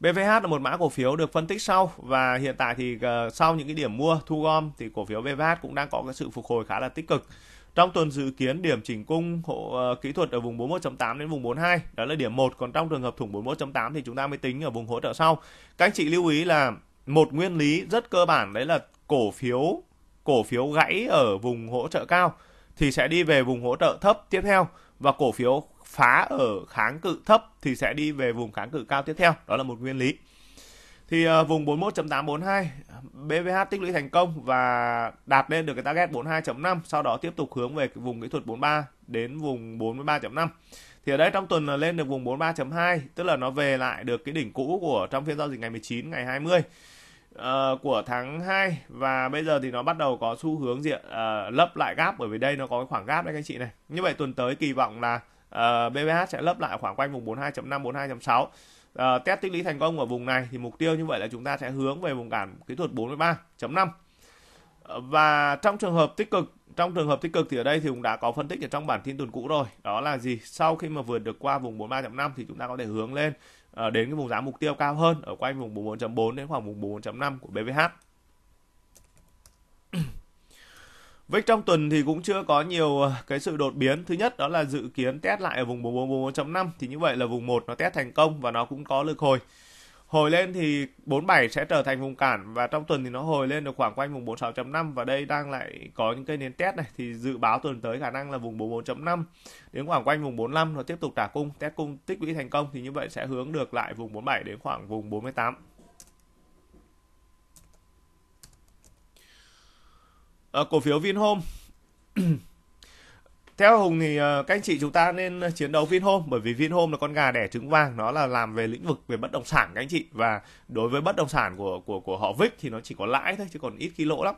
BVH là một mã cổ phiếu được phân tích sau và hiện tại thì uh, sau những cái điểm mua thu gom thì cổ phiếu BVH cũng đang có cái sự phục hồi khá là tích cực. Trong tuần dự kiến điểm chỉnh cung hộ uh, kỹ thuật ở vùng 41.8 đến vùng 42, đó là điểm 1, còn trong trường hợp thủng 41.8 thì chúng ta mới tính ở vùng hỗ trợ sau. Các anh chị lưu ý là một nguyên lý rất cơ bản đấy là cổ phiếu cổ phiếu gãy ở vùng hỗ trợ cao thì sẽ đi về vùng hỗ trợ thấp tiếp theo và cổ phiếu phá ở kháng cự thấp thì sẽ đi về vùng kháng cự cao tiếp theo. Đó là một nguyên lý. Thì uh, vùng 41.842 BVH tích lũy thành công và đạt lên được cái target 42.5, sau đó tiếp tục hướng về vùng kỹ thuật 43 đến vùng 43.5. Thì ở đây trong tuần là lên được vùng 43.2, tức là nó về lại được cái đỉnh cũ của trong phiên giao dịch ngày 19 ngày 20 Ờ, của tháng 2 và bây giờ thì nó bắt đầu có xu hướng diện uh, ờ, lấp lại gap bởi vì đây nó có cái khoảng gap đấy các anh chị này. Như vậy tuần tới kỳ vọng là uh, ờ, BBH sẽ lấp lại khoảng quanh vùng 42.5 42.6. Uh, test tích lũy thành công ở vùng này thì mục tiêu như vậy là chúng ta sẽ hướng về vùng cản kỹ thuật 43.5. Uh, và trong trường hợp tích cực trong trường hợp tích cực thì ở đây thì cũng đã có phân tích ở trong bản tin tuần cũ rồi đó là gì sau khi mà vượt được qua vùng 43.5 thì chúng ta có thể hướng lên Ờ, đến cái vùng giá mục tiêu cao hơn ở quanh vùng 44.4 đến khoảng vùng 44.5 của BVH. VIX trong tuần thì cũng chưa có nhiều ờ, cái sự đột biến. Thứ nhất đó là dự kiến test lại ở vùng 44.5 thì như vậy là vùng 1 nó test thành công và nó cũng có lực hồi. Hồi lên thì 47 sẽ trở thành vùng cản và trong tuần thì nó hồi lên được khoảng quanh vùng 46.5 và đây đang lại có những cây nến test này thì dự báo tuần tới khả năng là vùng 44.5 đến khoảng quanh vùng 45 nó tiếp tục trả cung, test cung tích lũy thành công thì như vậy sẽ hướng được lại vùng 47 đến khoảng vùng 48. À, ờ, cổ phiếu Vinhome Theo Hùng thì ờ, các anh chị chúng ta nên ờ, chiến đấu Vinhome bởi vì Vinhome là con gà đẻ trứng vàng, nó là làm về lĩnh vực về bất động sản các anh chị và đối với bất động sản của của của họ Vic thì nó chỉ có lãi thôi chứ còn ít khi lỗ lắm.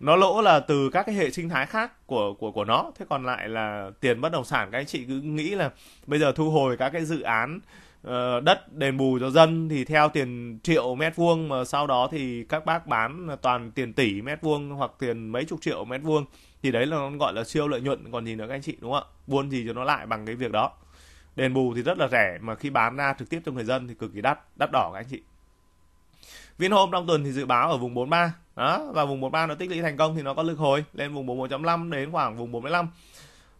Nó lỗ là từ các cái hệ sinh thái khác của của của nó, thế còn lại là tiền bất động sản các anh chị cứ nghĩ là bây giờ thu hồi các cái dự án ờ, đất đền bù cho dân thì theo tiền triệu mét vuông mà sau đó thì các bác bán toàn tiền tỷ mét vuông hoặc tiền mấy chục triệu mét vuông thì đấy là nó gọi là siêu lợi nhuận còn gì nữa các anh chị đúng không ạ buôn gì cho nó lại bằng cái việc đó đền bù thì rất là rẻ mà khi bán ra trực tiếp cho người dân thì cực kỳ đắt đắt đỏ các anh chị Vinhome trong tuần thì dự báo ở vùng 43 đó và vùng 43 nó tích lũy thành công thì nó có lực hồi lên vùng 41.5 đến khoảng vùng 45 à,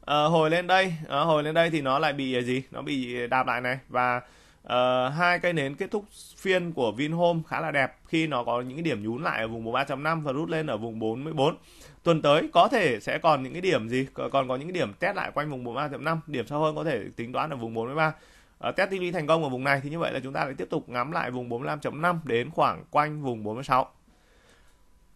ờ, hồi lên đây à, hồi lên đây thì nó lại bị ờ, gì nó bị đạp lại này và à, hai cây nến kết thúc phiên của Vinhome khá là đẹp khi nó có những cái điểm nhún lại ở vùng 43.5 và rút lên ở vùng 44 tuần tới có thể sẽ còn những cái điểm gì còn có những cái điểm test lại quanh vùng 43.5 điểm sâu hơn có thể tính toán ở vùng 43 uh, ờ, test TV thành công ở vùng này thì như vậy là chúng ta lại tiếp tục ngắm lại vùng 45.5 đến khoảng quanh vùng 46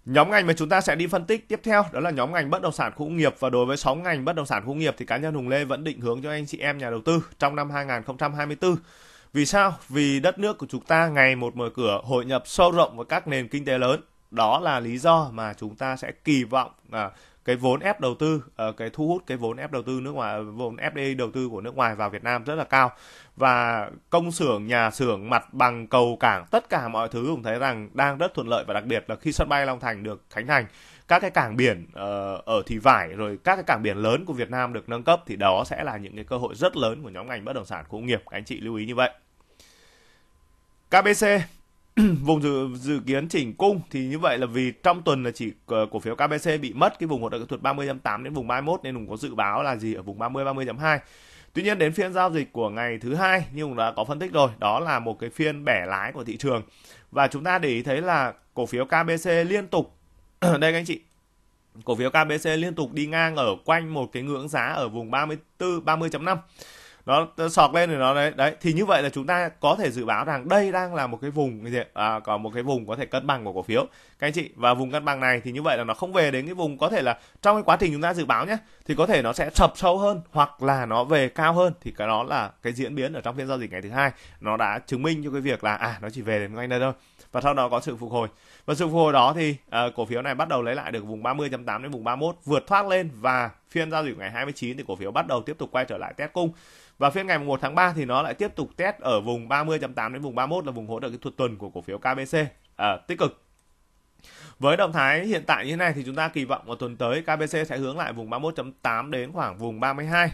Nhóm ngành mà chúng ta sẽ đi phân tích tiếp theo đó là nhóm ngành bất động sản khu nghiệp và đối với 6 ngành bất động sản khu nghiệp thì cá nhân Hùng Lê vẫn định hướng cho anh chị em nhà đầu tư trong năm 2024. Vì sao? Vì đất nước của chúng ta ngày một mở cửa hội nhập sâu rộng với các nền kinh tế lớn đó là lý do mà chúng ta sẽ kỳ vọng à, cái vốn ép đầu tư à, cái thu hút cái vốn ép đầu tư nước ngoài vốn FDI đầu tư của nước ngoài vào Việt Nam rất là cao và công xưởng nhà xưởng mặt bằng cầu cảng tất cả mọi thứ cũng thấy rằng đang rất thuận lợi và đặc biệt là khi sân bay Long Thành được khánh thành các cái cảng biển uh, ở thị vải rồi các cái cảng biển lớn của Việt Nam được nâng cấp thì đó sẽ là những cái cơ hội rất lớn của nhóm ngành bất động sản công nghiệp các anh chị lưu ý như vậy. KBC vùng dự, dự kiến chỉnh cung thì như vậy là vì trong tuần là chỉ ờ, cổ phiếu KBC bị mất cái vùng hỗ trợ kỹ thuật 30.8 đến vùng 31 nên cũng có dự báo là gì ở vùng 30 30.2. Tuy nhiên đến phiên giao dịch của ngày thứ hai như cũng đã có phân tích rồi, đó là một cái phiên bẻ lái của thị trường. Và chúng ta để ý thấy là cổ phiếu KBC liên tục đây các anh chị cổ phiếu KBC liên tục đi ngang ở quanh một cái ngưỡng giá ở vùng 34 30.5 nó, sọc lên rồi nó đấy đấy thì như vậy là chúng ta có thể dự báo rằng đây đang là một cái vùng cái gì à, có một cái vùng có thể cân bằng của cổ phiếu các anh chị và vùng cân bằng này thì như vậy là nó không về đến cái vùng có thể là trong cái quá trình chúng ta dự báo nhé thì có thể nó sẽ sập sâu hơn hoặc là nó về cao hơn thì cái đó là cái diễn biến ở trong phiên giao dịch ngày thứ hai nó đã chứng minh cho cái việc là à nó chỉ về đến ngay đây thôi và sau đó có sự phục hồi và sự phục hồi đó thì uh, cổ phiếu này bắt đầu lấy lại được vùng 30.8 đến vùng 31 vượt thoát lên và phiên giao dịch ngày 29 thì cổ phiếu bắt đầu tiếp tục quay trở lại test cung và phiên ngày 1 tháng 3 thì nó lại tiếp tục test ở vùng 30.8 đến vùng 31 là vùng hỗ trợ kỹ thuật tuần của cổ phiếu KBC uh, ờ, tích cực với động thái hiện tại như thế này thì chúng ta kỳ vọng vào tuần tới KBC sẽ hướng lại vùng 31.8 đến khoảng vùng 32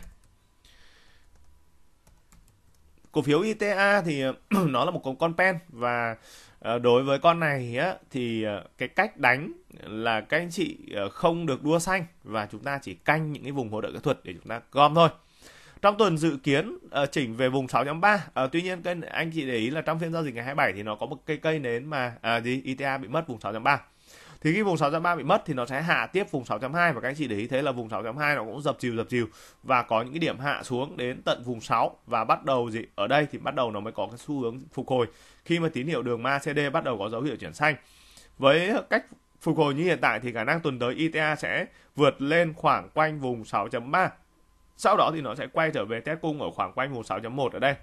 cổ phiếu ITA thì ờ, nó là một con pen và Ờ, đối với con này á, thì ờ, cái cách đánh là các anh chị ờ, không được đua xanh và chúng ta chỉ canh những cái vùng hỗ trợ kỹ thuật để chúng ta gom thôi trong tuần dự kiến uh, chỉnh về vùng 6.3 uh, tuy nhiên kênh anh chị để ý là trong phiên giao dịch ngày 27 thì nó có một cây cây nến mà à, gì ita e bị mất vùng 6.3 thì khi vùng 6.3 bị mất thì nó sẽ hạ tiếp vùng 6.2 và các anh chị để ý thấy là vùng 6.2 nó cũng dập chiều dập chiều và có những cái điểm hạ xuống đến tận vùng 6 và bắt đầu gì ở đây thì bắt đầu nó mới có cái xu hướng phục hồi khi mà tín hiệu đường ma CD bắt đầu có dấu hiệu chuyển xanh với cách phục hồi như hiện tại thì khả năng tuần tới ITA sẽ vượt lên khoảng quanh vùng 6.3 sau đó thì nó sẽ quay trở về test cung ở khoảng quanh vùng 6.1 ở đây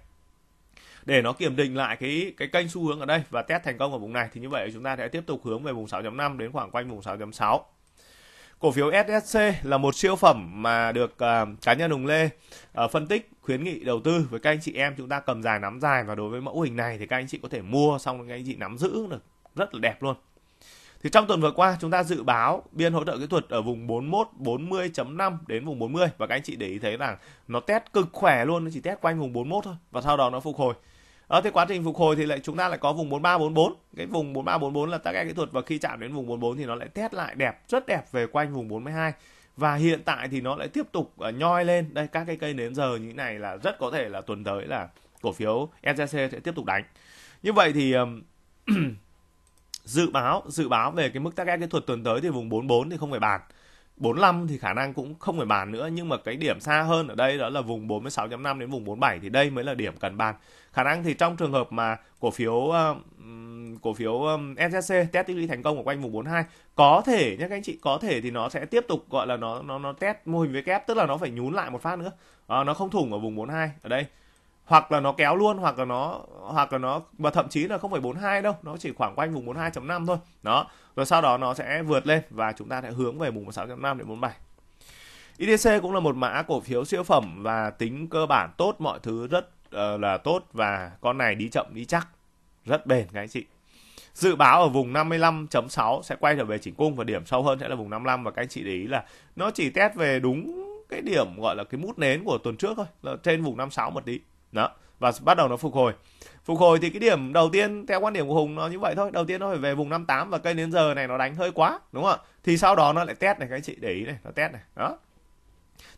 để nó kiểm định lại cái cái kênh xu hướng ở đây và test thành công ở vùng này thì như vậy chúng ta sẽ tiếp tục hướng về vùng 6.5 đến khoảng quanh vùng 6.6 cổ phiếu SSC là một siêu phẩm mà được uh, cá nhân Hùng Lê uh, phân tích khuyến nghị đầu tư với các anh chị em chúng ta cầm dài nắm dài và đối với mẫu hình này thì các anh chị có thể mua xong các anh chị nắm giữ được rất là đẹp luôn. Thì trong tuần vừa qua chúng ta dự báo biên hỗ trợ kỹ thuật ở vùng 41 40.5 đến vùng 40 và các anh chị để ý thấy rằng nó test cực khỏe luôn, nó chỉ test quanh vùng 41 thôi và sau đó nó phục hồi. Đó ờ, thì quá trình phục hồi thì lại chúng ta lại có vùng 4344. Cái vùng 4344 là tắc kỹ thuật và khi chạm đến vùng 44 thì nó lại test lại đẹp, rất đẹp về quanh vùng 42 và hiện tại thì nó lại tiếp tục ờ, nhoi lên đây các cái cây đến giờ như thế này là rất có thể là tuần tới là cổ phiếu SJC sẽ tiếp tục đánh như vậy thì um, dự báo dự báo về cái mức target kỹ thuật tuần tới thì vùng 44 thì không phải bàn 45 thì khả năng cũng không phải bàn nữa nhưng mà cái điểm xa hơn ở đây đó là vùng 46.5 đến vùng 47 thì đây mới là điểm cần bàn khả năng thì trong trường hợp mà cổ phiếu uh, cổ phiếu um, SJC test tích lũy thành công ở quanh vùng 42 có thể nhé các anh chị có thể thì nó sẽ tiếp tục gọi là nó nó nó test mô hình với kép e tức là nó phải nhún lại một phát nữa à, nó không thủng ở vùng 42 ở đây hoặc là nó kéo luôn hoặc là nó hoặc là nó và thậm chí là không phải 42 đâu nó chỉ khoảng quanh vùng 42.5 thôi đó rồi sau đó nó sẽ vượt lên và chúng ta sẽ hướng về vùng 16.5 đến 47 IDC e cũng là một mã cổ phiếu siêu phẩm và tính cơ bản tốt mọi thứ rất Ờ, là tốt và con này đi chậm đi chắc rất bền các anh chị dự báo ở vùng 55.6 sẽ quay trở về chỉnh cung và điểm sâu hơn sẽ là vùng 55 và các anh chị để ý là nó chỉ test về đúng cái điểm gọi là cái mút nến của tuần trước thôi là trên vùng 56 một tí đó và bắt đầu nó phục hồi phục hồi thì cái điểm đầu tiên theo quan điểm của hùng nó như vậy thôi đầu tiên nó phải về vùng 58 và cây đến giờ này nó đánh hơi quá đúng không ạ thì sau đó nó lại test này các anh chị để ý này nó test này đó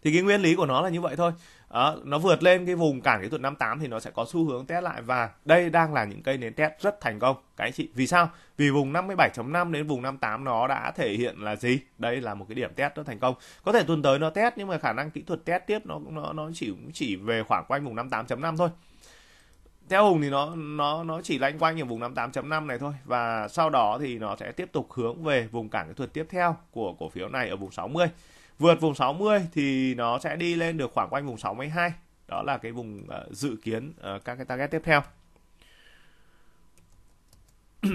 thì cái nguyên lý của nó là như vậy thôi đó, nó vượt lên cái vùng cản kỹ thuật 58 thì nó sẽ có xu hướng test lại và đây đang là những cây nến test rất thành công các anh chị vì sao vì vùng 57.5 đến vùng 58 nó đã thể hiện là gì đây là một cái điểm test rất thành công có thể tuần tới nó test nhưng mà khả năng kỹ thuật test tiếp nó nó nó chỉ chỉ về khoảng quanh vùng 58.5 thôi theo Hùng thì nó nó nó chỉ lanh quanh ở vùng 58.5 này thôi và sau đó thì nó sẽ tiếp tục hướng về vùng cản kỹ thuật tiếp theo của cổ phiếu này ở vùng 60 vượt vùng 60 thì nó sẽ đi lên được khoảng quanh vùng 62 đó là cái vùng uh, dự kiến uh, các cái target tiếp theo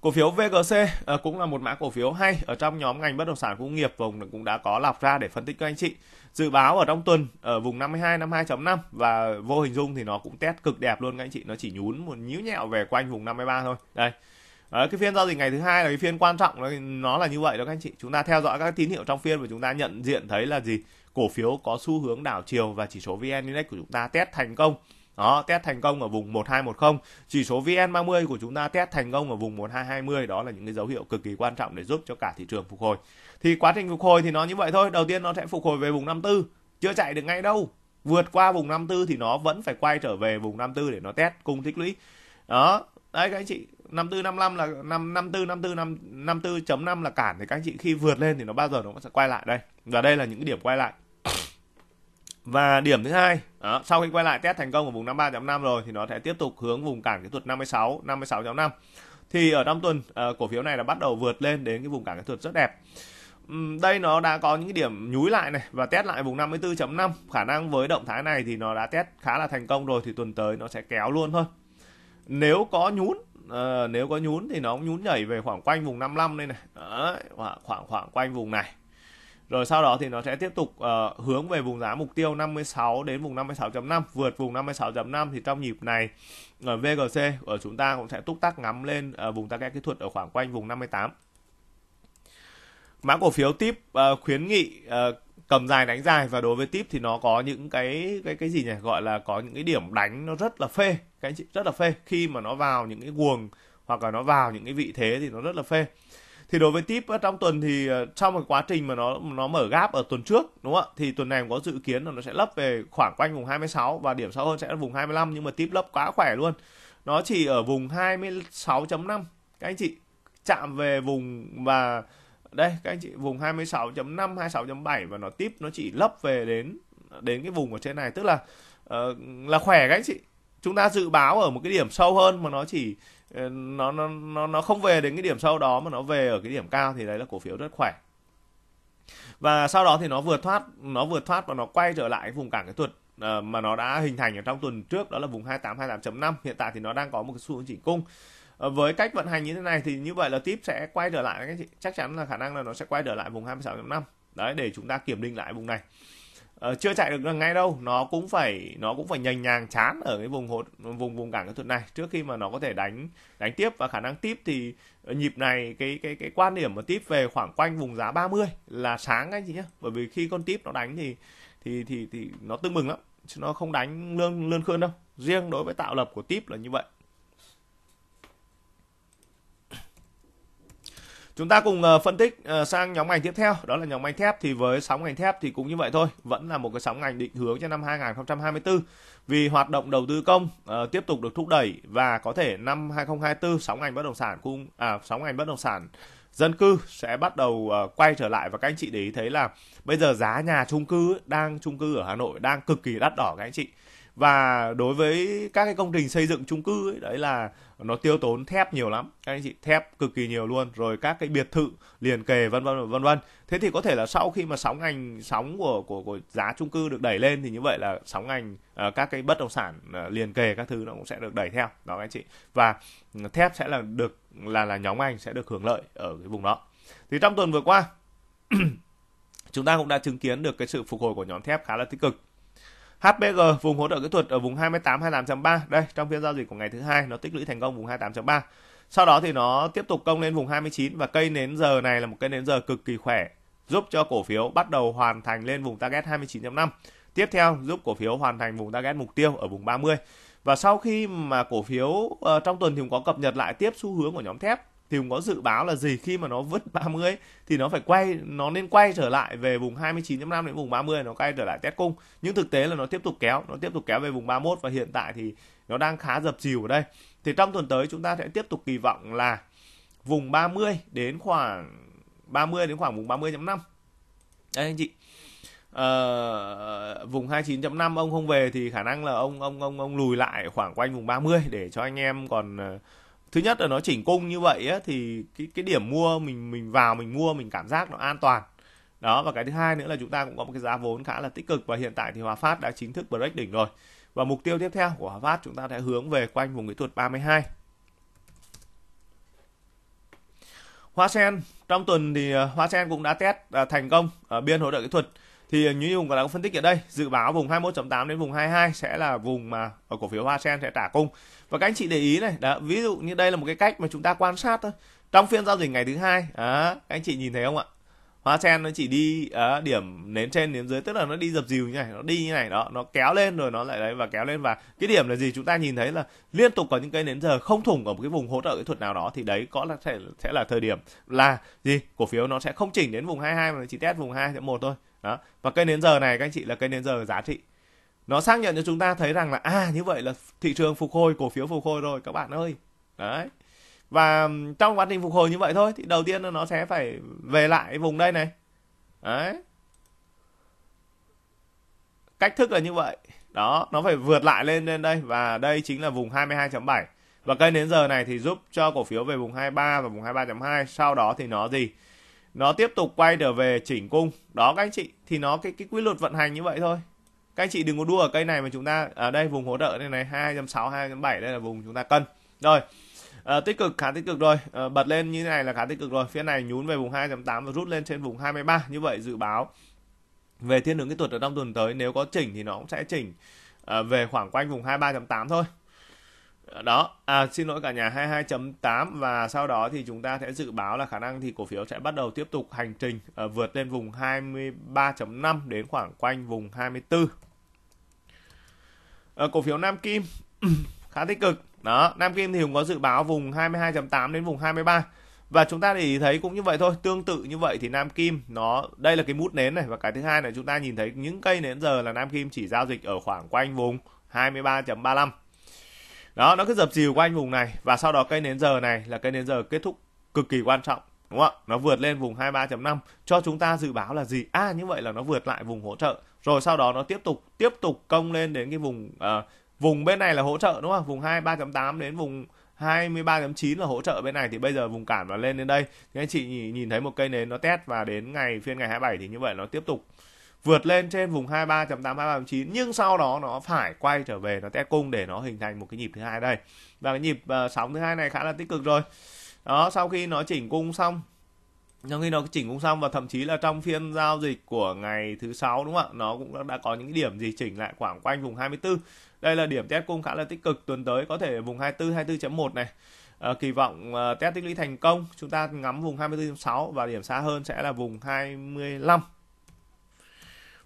cổ phiếu VGC uh, ờ, cũng là một mã cổ phiếu hay ở trong nhóm ngành bất động sản công nghiệp vùng cũng đã có lọc ra để phân tích các anh chị dự báo ở trong tuần ở vùng 52 52.5 và vô hình dung thì nó cũng test cực đẹp luôn các anh chị nó chỉ nhún một nhíu nhẹo về quanh vùng 53 thôi đây Đấy, cái phiên giao dịch ngày thứ hai là cái phiên quan trọng nó, nó là như vậy đó các anh chị chúng ta theo dõi các tín hiệu trong phiên và chúng ta nhận diện thấy là gì cổ phiếu có xu hướng đảo chiều và chỉ số vn index của chúng ta test thành công đó, test thành công ở vùng 1210. Chỉ số VN30 của chúng ta test thành công ở vùng 1220. Đó là những cái dấu hiệu cực kỳ quan trọng để giúp cho cả thị trường phục hồi. Thì quá trình phục hồi thì nó như vậy thôi. Đầu tiên nó sẽ phục hồi về vùng 54. Chưa chạy được ngay đâu. Vượt qua vùng 54 thì nó vẫn phải quay trở về vùng 54 để nó test cùng tích lũy. Đó, đấy các anh chị 54 55 là 5 54 54 5 54.5 là cản thì các anh chị khi vượt lên thì nó bao giờ nó sẽ quay lại đây. Và đây là những cái điểm quay lại. Và điểm thứ hai, đó, sau khi quay lại test thành công ở vùng 53.5 rồi thì nó sẽ tiếp tục hướng vùng cản kỹ thuật 56, 56.5. Thì ở trong tuần ờ, cổ phiếu này là bắt đầu vượt lên đến cái vùng cản kỹ thuật rất đẹp. đây nó đã có những điểm nhúi lại này và test lại vùng 54.5. Khả năng với động thái này thì nó đã test khá là thành công rồi thì tuần tới nó sẽ kéo luôn thôi. Nếu có nhún à, nếu có nhún thì nó cũng nhún nhảy về khoảng quanh vùng 55 đây này Đấy, khoảng, khoảng khoảng quanh vùng này rồi sau đó thì nó sẽ tiếp tục uh, hướng về vùng giá mục tiêu 56 đến vùng 56.5 vượt vùng 56.5 thì trong nhịp này ở ờ, VGC của chúng ta cũng sẽ túc tắc ngắm lên uh, vùng target kỹ thuật ở khoảng quanh vùng 58 mã cổ phiếu tiếp uh, khuyến nghị uh, cầm dài đánh dài và đối với tip thì nó có những cái cái cái gì nhỉ gọi là có những cái điểm đánh nó rất là phê các anh chị rất là phê khi mà nó vào những cái guồng hoặc là nó vào những cái vị thế thì nó rất là phê thì đối với tip ờ, trong tuần thì ờ, trong một quá trình mà nó nó mở gap ở tuần trước đúng không ạ thì tuần này có dự kiến là nó sẽ lấp về khoảng quanh vùng 26 và điểm sâu hơn sẽ là vùng 25 nhưng mà tip lấp quá khỏe luôn nó chỉ ở vùng 26.5 các anh chị chạm về vùng và đây các anh chị vùng 26.5 26.7 và nó tiếp nó chỉ lấp về đến đến cái vùng ở trên này tức là uh, là khỏe các anh chị chúng ta dự báo ở một cái điểm sâu hơn mà nó chỉ ờ, nó nó nó nó không về đến cái điểm sâu đó mà nó về ở cái điểm cao thì đấy là cổ phiếu rất khỏe và sau đó thì nó vượt thoát nó vượt thoát và nó quay trở lại cái vùng cản cái thuật ờ, mà nó đã hình thành ở trong tuần trước đó là vùng 28 28.5 hiện tại thì nó đang có một cái xu hướng chỉnh cung Ờ, với cách vận hành như thế này thì như vậy là tip sẽ quay trở lại các chị chắc chắn là khả năng là nó sẽ quay trở lại vùng 26.5 đấy để chúng ta kiểm định lại vùng này ờ, chưa chạy được ngay đâu nó cũng phải nó cũng phải nhành nhàng chán ở cái vùng hột vùng vùng cản kỹ thuật này trước khi mà nó có thể đánh đánh tiếp và khả năng tiếp thì ờ, nhịp này cái cái cái quan điểm mà tiếp về khoảng quanh vùng giá 30 là sáng anh chị nhé bởi vì khi con tiếp nó đánh thì thì thì thì nó tương mừng lắm chứ nó không đánh lương lươn khươn đâu riêng đối với tạo lập của tip là như vậy Chúng ta cùng ờ, phân tích ờ, sang nhóm ngành tiếp theo, đó là nhóm ngành thép thì với sóng ngành thép thì cũng như vậy thôi, vẫn là một cái sóng ngành định hướng cho năm 2024 vì hoạt động đầu tư công ờ, tiếp tục được thúc đẩy và có thể năm 2024 sóng ngành bất động sản cung à sóng ngành bất động sản dân cư sẽ bắt đầu quay trở lại và các anh chị để ý thấy là bây giờ giá nhà chung cư đang chung cư ở Hà Nội đang cực kỳ đắt đỏ các anh chị và đối với các cái công trình xây dựng chung cư ấy, đấy là nó tiêu tốn thép nhiều lắm các anh chị thép cực kỳ nhiều luôn rồi các cái biệt thự liền kề vân vân vân vân thế thì có thể là sau khi mà sóng ngành sóng của của của giá chung cư được đẩy lên thì như vậy là sóng ngành uh, các cái bất động sản uh, liền kề các thứ nó cũng sẽ được đẩy theo đó các anh chị và thép sẽ là được là là nhóm ngành sẽ được hưởng lợi ở cái vùng đó thì trong tuần vừa qua chúng ta cũng đã chứng kiến được cái sự phục hồi của nhóm thép khá là tích cực HBG vùng hỗ trợ kỹ thuật ở vùng 28 28.3 đây trong phiên giao dịch của ngày thứ hai nó tích lũy thành công vùng 28.3 sau đó thì nó tiếp tục công lên vùng 29 và cây nến giờ này là một cây nến giờ cực kỳ khỏe giúp cho cổ phiếu bắt đầu hoàn thành lên vùng target 29.5 tiếp theo giúp cổ phiếu hoàn thành vùng target mục tiêu ở vùng 30 và sau khi mà cổ phiếu uh, trong tuần thì cũng có cập nhật lại tiếp xu hướng của nhóm thép thì Hùng có dự báo là gì khi mà nó vứt 30 ấy, thì nó phải quay nó nên quay trở lại về vùng 29.5 đến vùng 30 nó quay trở lại test cung nhưng thực tế là nó tiếp tục kéo nó tiếp tục kéo về vùng 31 và hiện tại thì nó đang khá dập chiều ở đây thì trong tuần tới chúng ta sẽ tiếp tục kỳ vọng là vùng 30 đến khoảng 30 đến khoảng vùng 30.5 đấy anh chị uh, vùng 29.5 ông không về thì khả năng là ông ông ông ông lùi lại khoảng quanh vùng 30 để cho anh em còn ờ, thứ nhất là nó chỉnh cung như vậy á, thì cái cái điểm mua mình mình vào mình mua mình cảm giác nó an toàn đó và cái thứ hai nữa là chúng ta cũng có một cái giá vốn khá là tích cực và hiện tại thì Hòa Phát đã chính thức break đỉnh rồi và mục tiêu tiếp theo của Hòa Phát chúng ta sẽ hướng về quanh vùng kỹ thuật 32 Hoa sen trong tuần thì ờ, Hoa sen cũng đã test ờ, thành công ở biên hỗ trợ kỹ thuật thì như Hùng đã phân tích ở đây dự báo vùng 21.8 đến vùng 22 sẽ là vùng mà ở cổ phiếu Hoa Sen sẽ trả cung và các anh chị để ý này đó ví dụ như đây là một cái cách mà chúng ta quan sát thôi trong phiên giao dịch ngày thứ hai à, các anh chị nhìn thấy không ạ Hóa sen nó chỉ đi à, điểm nến trên nến dưới tức là nó đi dập dìu như này nó đi như này đó nó kéo lên rồi nó lại đấy và kéo lên và cái điểm là gì chúng ta nhìn thấy là liên tục có những cây nến giờ không thủng ở một cái vùng hỗ trợ kỹ thuật nào đó thì đấy có là sẽ, sẽ là thời điểm là gì cổ phiếu nó sẽ không chỉnh đến vùng 22 mà nó chỉ test vùng 2 một thôi đó và cây nến giờ này các anh chị là cây nến giờ giá trị nó xác nhận cho chúng ta thấy rằng là à như vậy là thị trường phục hồi cổ phiếu phục hồi rồi các bạn ơi đấy và trong quá trình phục hồi như vậy thôi thì đầu tiên nó sẽ phải về lại vùng đây này đấy cách thức là như vậy đó nó phải vượt lại lên lên đây và đây chính là vùng 22.7 và cây đến giờ này thì giúp cho cổ phiếu về vùng 23 và vùng 23.2 sau đó thì nó gì nó tiếp tục quay trở về chỉnh cung đó các anh chị thì nó cái cái quy luật vận hành như vậy thôi các anh chị đừng có đua ở cây này mà chúng ta ở đây vùng hỗ trợ này này 2.6 2.7 đây là vùng chúng ta cân rồi à, tích cực khá tích cực rồi à, ờ, bật lên như thế này là khá tích cực rồi phía này nhún về vùng 2.8 và rút lên trên vùng 23 như vậy dự báo về thiên đường kỹ thuật ở trong tuần tới nếu có chỉnh thì nó cũng sẽ chỉnh à, về khoảng quanh vùng 23.8 thôi đó à, xin lỗi cả nhà 22.8 và sau đó thì chúng ta sẽ dự báo là khả năng thì cổ phiếu sẽ bắt đầu tiếp tục hành trình à, vượt lên vùng 23.5 đến khoảng quanh vùng 24 à, cổ phiếu Nam Kim khá tích cực đó, Nam Kim thì Hùng có dự báo vùng 22.8 đến vùng 23. Và chúng ta để ý thấy cũng như vậy thôi, tương tự như vậy thì Nam Kim nó đây là cái mút nến này và cái thứ hai là chúng ta nhìn thấy những cây nến giờ là Nam Kim chỉ giao dịch ở khoảng quanh vùng 23.35. Đó, nó cứ dập dìu quanh vùng này và sau đó cây nến giờ này là cây nến giờ kết thúc cực kỳ quan trọng đúng không ạ? Nó vượt lên vùng 23.5 cho chúng ta dự báo là gì? À như vậy là nó vượt lại vùng hỗ trợ rồi sau đó nó tiếp tục tiếp tục công lên đến cái vùng uh, vùng bên này là hỗ trợ đúng không vùng 23.8 đến vùng 23.9 là hỗ trợ bên này thì bây giờ vùng cản và lên đến đây thì anh chị nhìn thấy một cây nến nó test và đến ngày phiên ngày 27 thì như vậy nó tiếp tục vượt lên trên vùng 23.8 23.9 nhưng sau đó nó phải quay trở về nó test cung để nó hình thành một cái nhịp thứ hai đây và cái nhịp uh, sóng thứ hai này khá là tích cực rồi đó sau khi nó chỉnh cung xong trong khi nó chỉnh cũng xong và thậm chí là trong phiên giao dịch của ngày thứ sáu đúng không ạ nó cũng đã có những điểm gì chỉnh lại khoảng quanh vùng 24 đây là điểm test cung khá là tích cực tuần tới có thể vùng 24 24.1 này à, kỳ vọng uh, test tích lũy thành công chúng ta ngắm vùng 24.6 và điểm xa hơn sẽ là vùng 25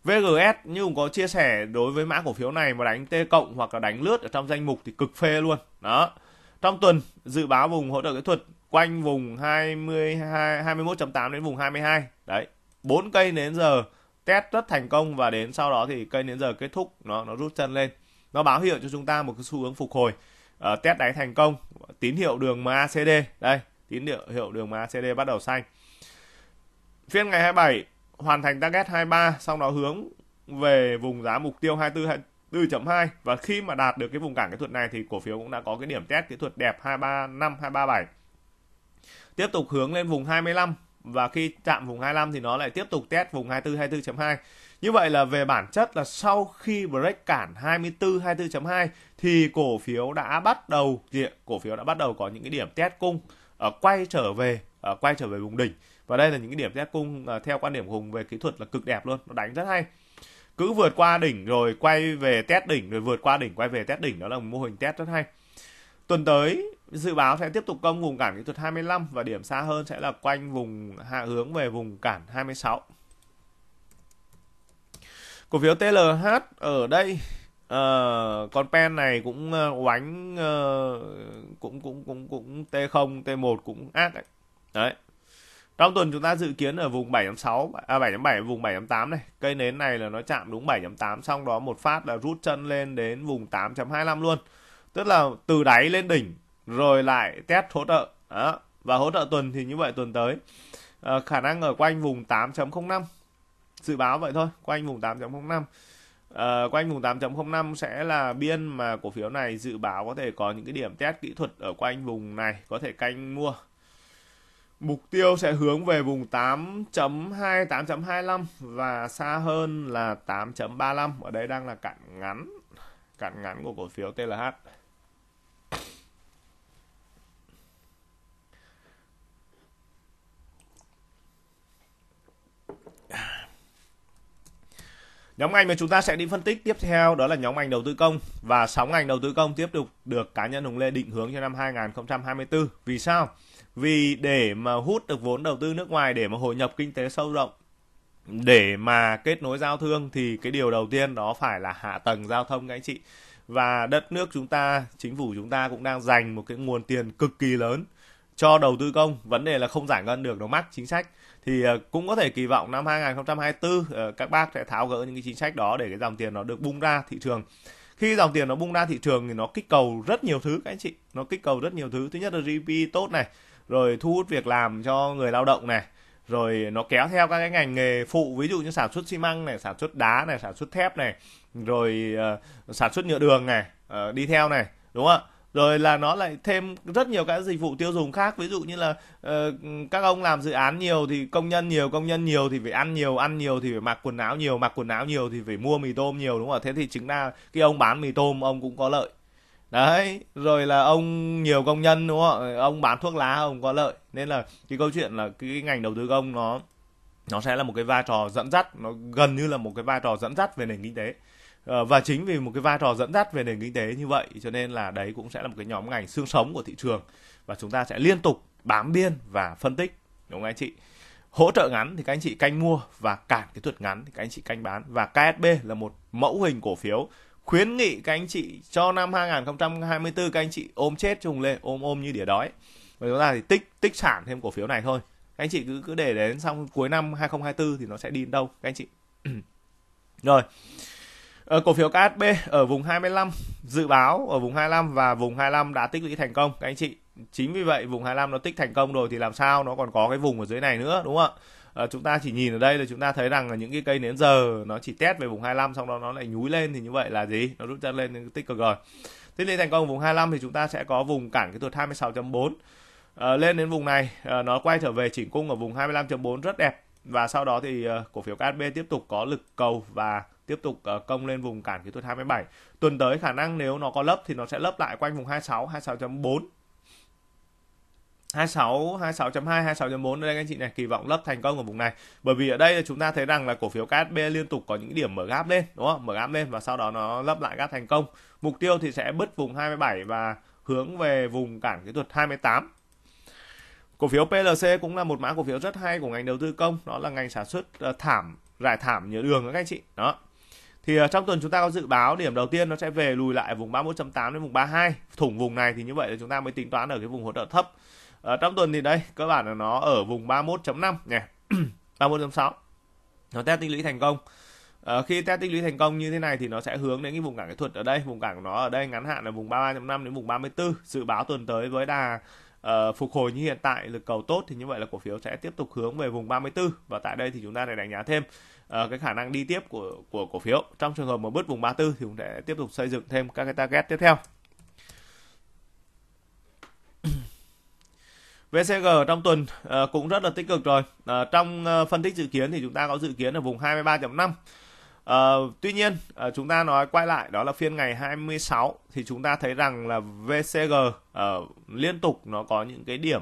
VGS như cũng có chia sẻ đối với mã cổ phiếu này mà đánh T cộng hoặc là đánh lướt ở trong danh mục thì cực phê luôn đó trong tuần dự báo vùng hỗ trợ kỹ thuật quanh vùng 22 21.8 đến vùng 22 đấy bốn cây đến giờ test rất thành công và đến sau đó thì cây đến giờ kết thúc nó nó rút chân lên nó báo hiệu cho chúng ta một cái xu hướng phục hồi uh, test đáy thành công tín hiệu đường MACD đây tín hiệu hiệu đường MACD bắt đầu xanh phiên ngày 27 hoàn thành target 23 xong đó hướng về vùng giá mục tiêu 24 4.2 và khi mà đạt được cái vùng cản kỹ thuật này thì cổ phiếu cũng đã có cái điểm test kỹ thuật đẹp 235 237 tiếp tục hướng lên vùng 25 và khi chạm vùng 25 thì nó lại tiếp tục test vùng 24 24.2. Như vậy là về bản chất là sau khi break cản 24 24.2 thì cổ phiếu đã bắt đầu cổ phiếu đã bắt đầu có những cái điểm test cung ở ờ, quay trở về ở ờ, quay trở về vùng đỉnh. Và đây là những cái điểm test cung ờ, theo quan điểm Hùng về kỹ thuật là cực đẹp luôn, nó đánh rất hay. Cứ vượt qua đỉnh rồi quay về test đỉnh rồi vượt qua đỉnh quay về test đỉnh đó là một mô hình test rất hay. Tuần tới Dự báo sẽ tiếp tục công vùng cản kỹ thuật 25 và điểm xa hơn sẽ là quanh vùng hạ hướng về vùng cản 26. Cổ phiếu TLH ở đây Uh, con pen này cũng ờ, oánh uh, cũng cũng cũng cũng T0, T1 cũng ác đấy. Đấy. Trong tuần chúng ta dự kiến ở vùng 7.6 à 7.7 vùng 7.8 này, cây nến này là nó chạm đúng 7.8 xong đó một phát là rút chân lên đến vùng 8.25 luôn. Tức là từ đáy lên đỉnh rồi lại test hỗ trợ đó. và hỗ trợ tuần thì như vậy tuần tới à, khả năng ở quanh vùng 8.05 dự báo vậy thôi quanh vùng 8.05 Uh, ờ, quanh vùng 8.05 sẽ là biên mà cổ phiếu này dự báo có thể có những cái điểm test kỹ thuật ở quanh vùng này có thể canh mua mục tiêu sẽ hướng về vùng 8.2 8.25 và xa hơn là 8.35 ở đây đang là cạn ngắn cạn ngắn của cổ phiếu TLH Nhóm ngành mà chúng ta sẽ đi phân tích tiếp theo đó là nhóm ngành đầu tư công và 6 ngành đầu tư công tiếp tục được cá nhân Hùng Lê định hướng cho năm 2024. Vì sao? Vì để mà hút được vốn đầu tư nước ngoài để mà hội nhập kinh tế sâu rộng để mà kết nối giao thương thì cái điều đầu tiên đó phải là hạ tầng giao thông các anh chị. Và đất nước chúng ta, chính phủ chúng ta cũng đang dành một cái nguồn tiền cực kỳ lớn cho đầu tư công vấn đề là không giải ngân được nó mắc chính sách thì ờ, cũng có thể kỳ vọng năm 2024 ờ, các bác sẽ tháo gỡ những cái chính sách đó để cái dòng tiền nó được bung ra thị trường khi dòng tiền nó bung ra thị trường thì nó kích cầu rất nhiều thứ các anh chị nó kích cầu rất nhiều thứ thứ nhất là GDP tốt này rồi thu hút việc làm cho người lao động này rồi nó kéo theo các cái ngành nghề phụ ví dụ như sản xuất xi măng này sản xuất đá này sản xuất thép này rồi uh, sản xuất nhựa đường này uh, đi theo này đúng không ạ rồi là nó lại thêm rất nhiều các dịch vụ tiêu dùng khác ví dụ như là uh, các ông làm dự án nhiều thì công nhân nhiều công nhân nhiều thì phải ăn nhiều ăn nhiều thì phải mặc quần áo nhiều mặc quần áo nhiều thì phải mua mì tôm nhiều đúng không thế thì chứng ra cái ông bán mì tôm ông cũng có lợi đấy rồi là ông nhiều công nhân đúng không ông bán thuốc lá ông có lợi nên là cái câu chuyện là cái ngành đầu tư công nó nó sẽ là một cái vai trò dẫn dắt nó gần như là một cái vai trò dẫn dắt về nền kinh tế Ờ, và chính vì một cái vai trò dẫn dắt về nền kinh tế như vậy cho nên là đấy cũng sẽ là một cái nhóm ngành xương sống của thị trường và chúng ta sẽ liên tục bám biên và phân tích đúng không anh chị hỗ trợ ngắn thì các anh chị canh mua và cản cái thuật ngắn thì các anh chị canh bán và KSB là một mẫu hình cổ phiếu khuyến nghị các anh chị cho năm 2024 các anh chị ôm chết chung lên ôm ôm như đỉa đói và chúng ta thì tích tích sản thêm cổ phiếu này thôi các anh chị cứ cứ để đến xong cuối năm 2024 thì nó sẽ đi đâu các anh chị rồi Ờ, cổ phiếu KSB ở vùng 25 dự báo ở vùng 25 và vùng 25 đã tích lũy thành công các anh chị. Chính vì vậy vùng 25 nó tích thành công rồi thì làm sao nó còn có cái vùng ở dưới này nữa đúng không ạ? À, chúng ta chỉ nhìn ở đây là chúng ta thấy rằng là những cái cây nến giờ nó chỉ test về vùng 25 xong đó nó lại nhúi lên thì như vậy là gì? Nó rút chân lên tích cực rồi. tích lũy thành công vùng 25 thì chúng ta sẽ có vùng cản cái thuật 26.4 à, lên đến vùng này à, nó quay trở về chỉnh cung ở vùng 25.4 rất đẹp và sau đó thì ờ, cổ phiếu KSB tiếp tục có lực cầu và tiếp tục ờ, công lên vùng cản kỹ thuật 27. Tuần tới khả năng nếu nó có lấp thì nó sẽ lấp lại quanh vùng 26, 26.4. 26, 26.2, 26.4 đây các anh chị này kỳ vọng lấp thành công ở vùng này. Bởi vì ở đây là chúng ta thấy rằng là cổ phiếu KSB liên tục có những điểm mở gáp lên, đúng không? Mở gáp lên và sau đó nó lấp lại gáp thành công. Mục tiêu thì sẽ bứt vùng 27 và hướng về vùng cản kỹ thuật 28 Cổ phiếu PLC cũng là một mã cổ phiếu rất hay của ngành đầu tư công, đó là ngành sản xuất ờ, thảm, rải thảm nhựa đường các anh chị. Đó. Thì ờ, trong tuần chúng ta có dự báo điểm đầu tiên nó sẽ về lùi lại vùng 31.8 đến vùng 32. Thủng vùng này thì như vậy là chúng ta mới tính toán ở cái vùng hỗ trợ thấp. Ở ờ, trong tuần thì đây, cơ bản là nó ở vùng 31.5 nhỉ. 31.6. Nó test tích lũy thành công. À, khi test tích lũy thành công như thế này thì nó sẽ hướng đến cái vùng cản kỹ thuật ở đây, vùng cản của nó ở đây ngắn hạn là vùng 33.5 đến vùng 34. Dự báo tuần tới với đà uh, phục hồi như hiện tại lực cầu tốt thì như vậy là cổ phiếu sẽ tiếp tục hướng về vùng 34 và tại đây thì chúng ta sẽ đánh giá thêm uh, cái khả năng đi tiếp của của cổ phiếu trong trường hợp mà bứt vùng 34 thì chúng sẽ tiếp tục xây dựng thêm các cái target tiếp theo VCG trong tuần uh, cũng rất là tích cực rồi. Uh, trong uh, phân tích dự kiến thì chúng ta có dự kiến ở vùng 23.5 Ờ, tuy nhiên uh, chúng ta nói quay lại đó là phiên ngày 26 thì chúng ta thấy rằng là VCG uh, ờ, liên tục nó có những cái điểm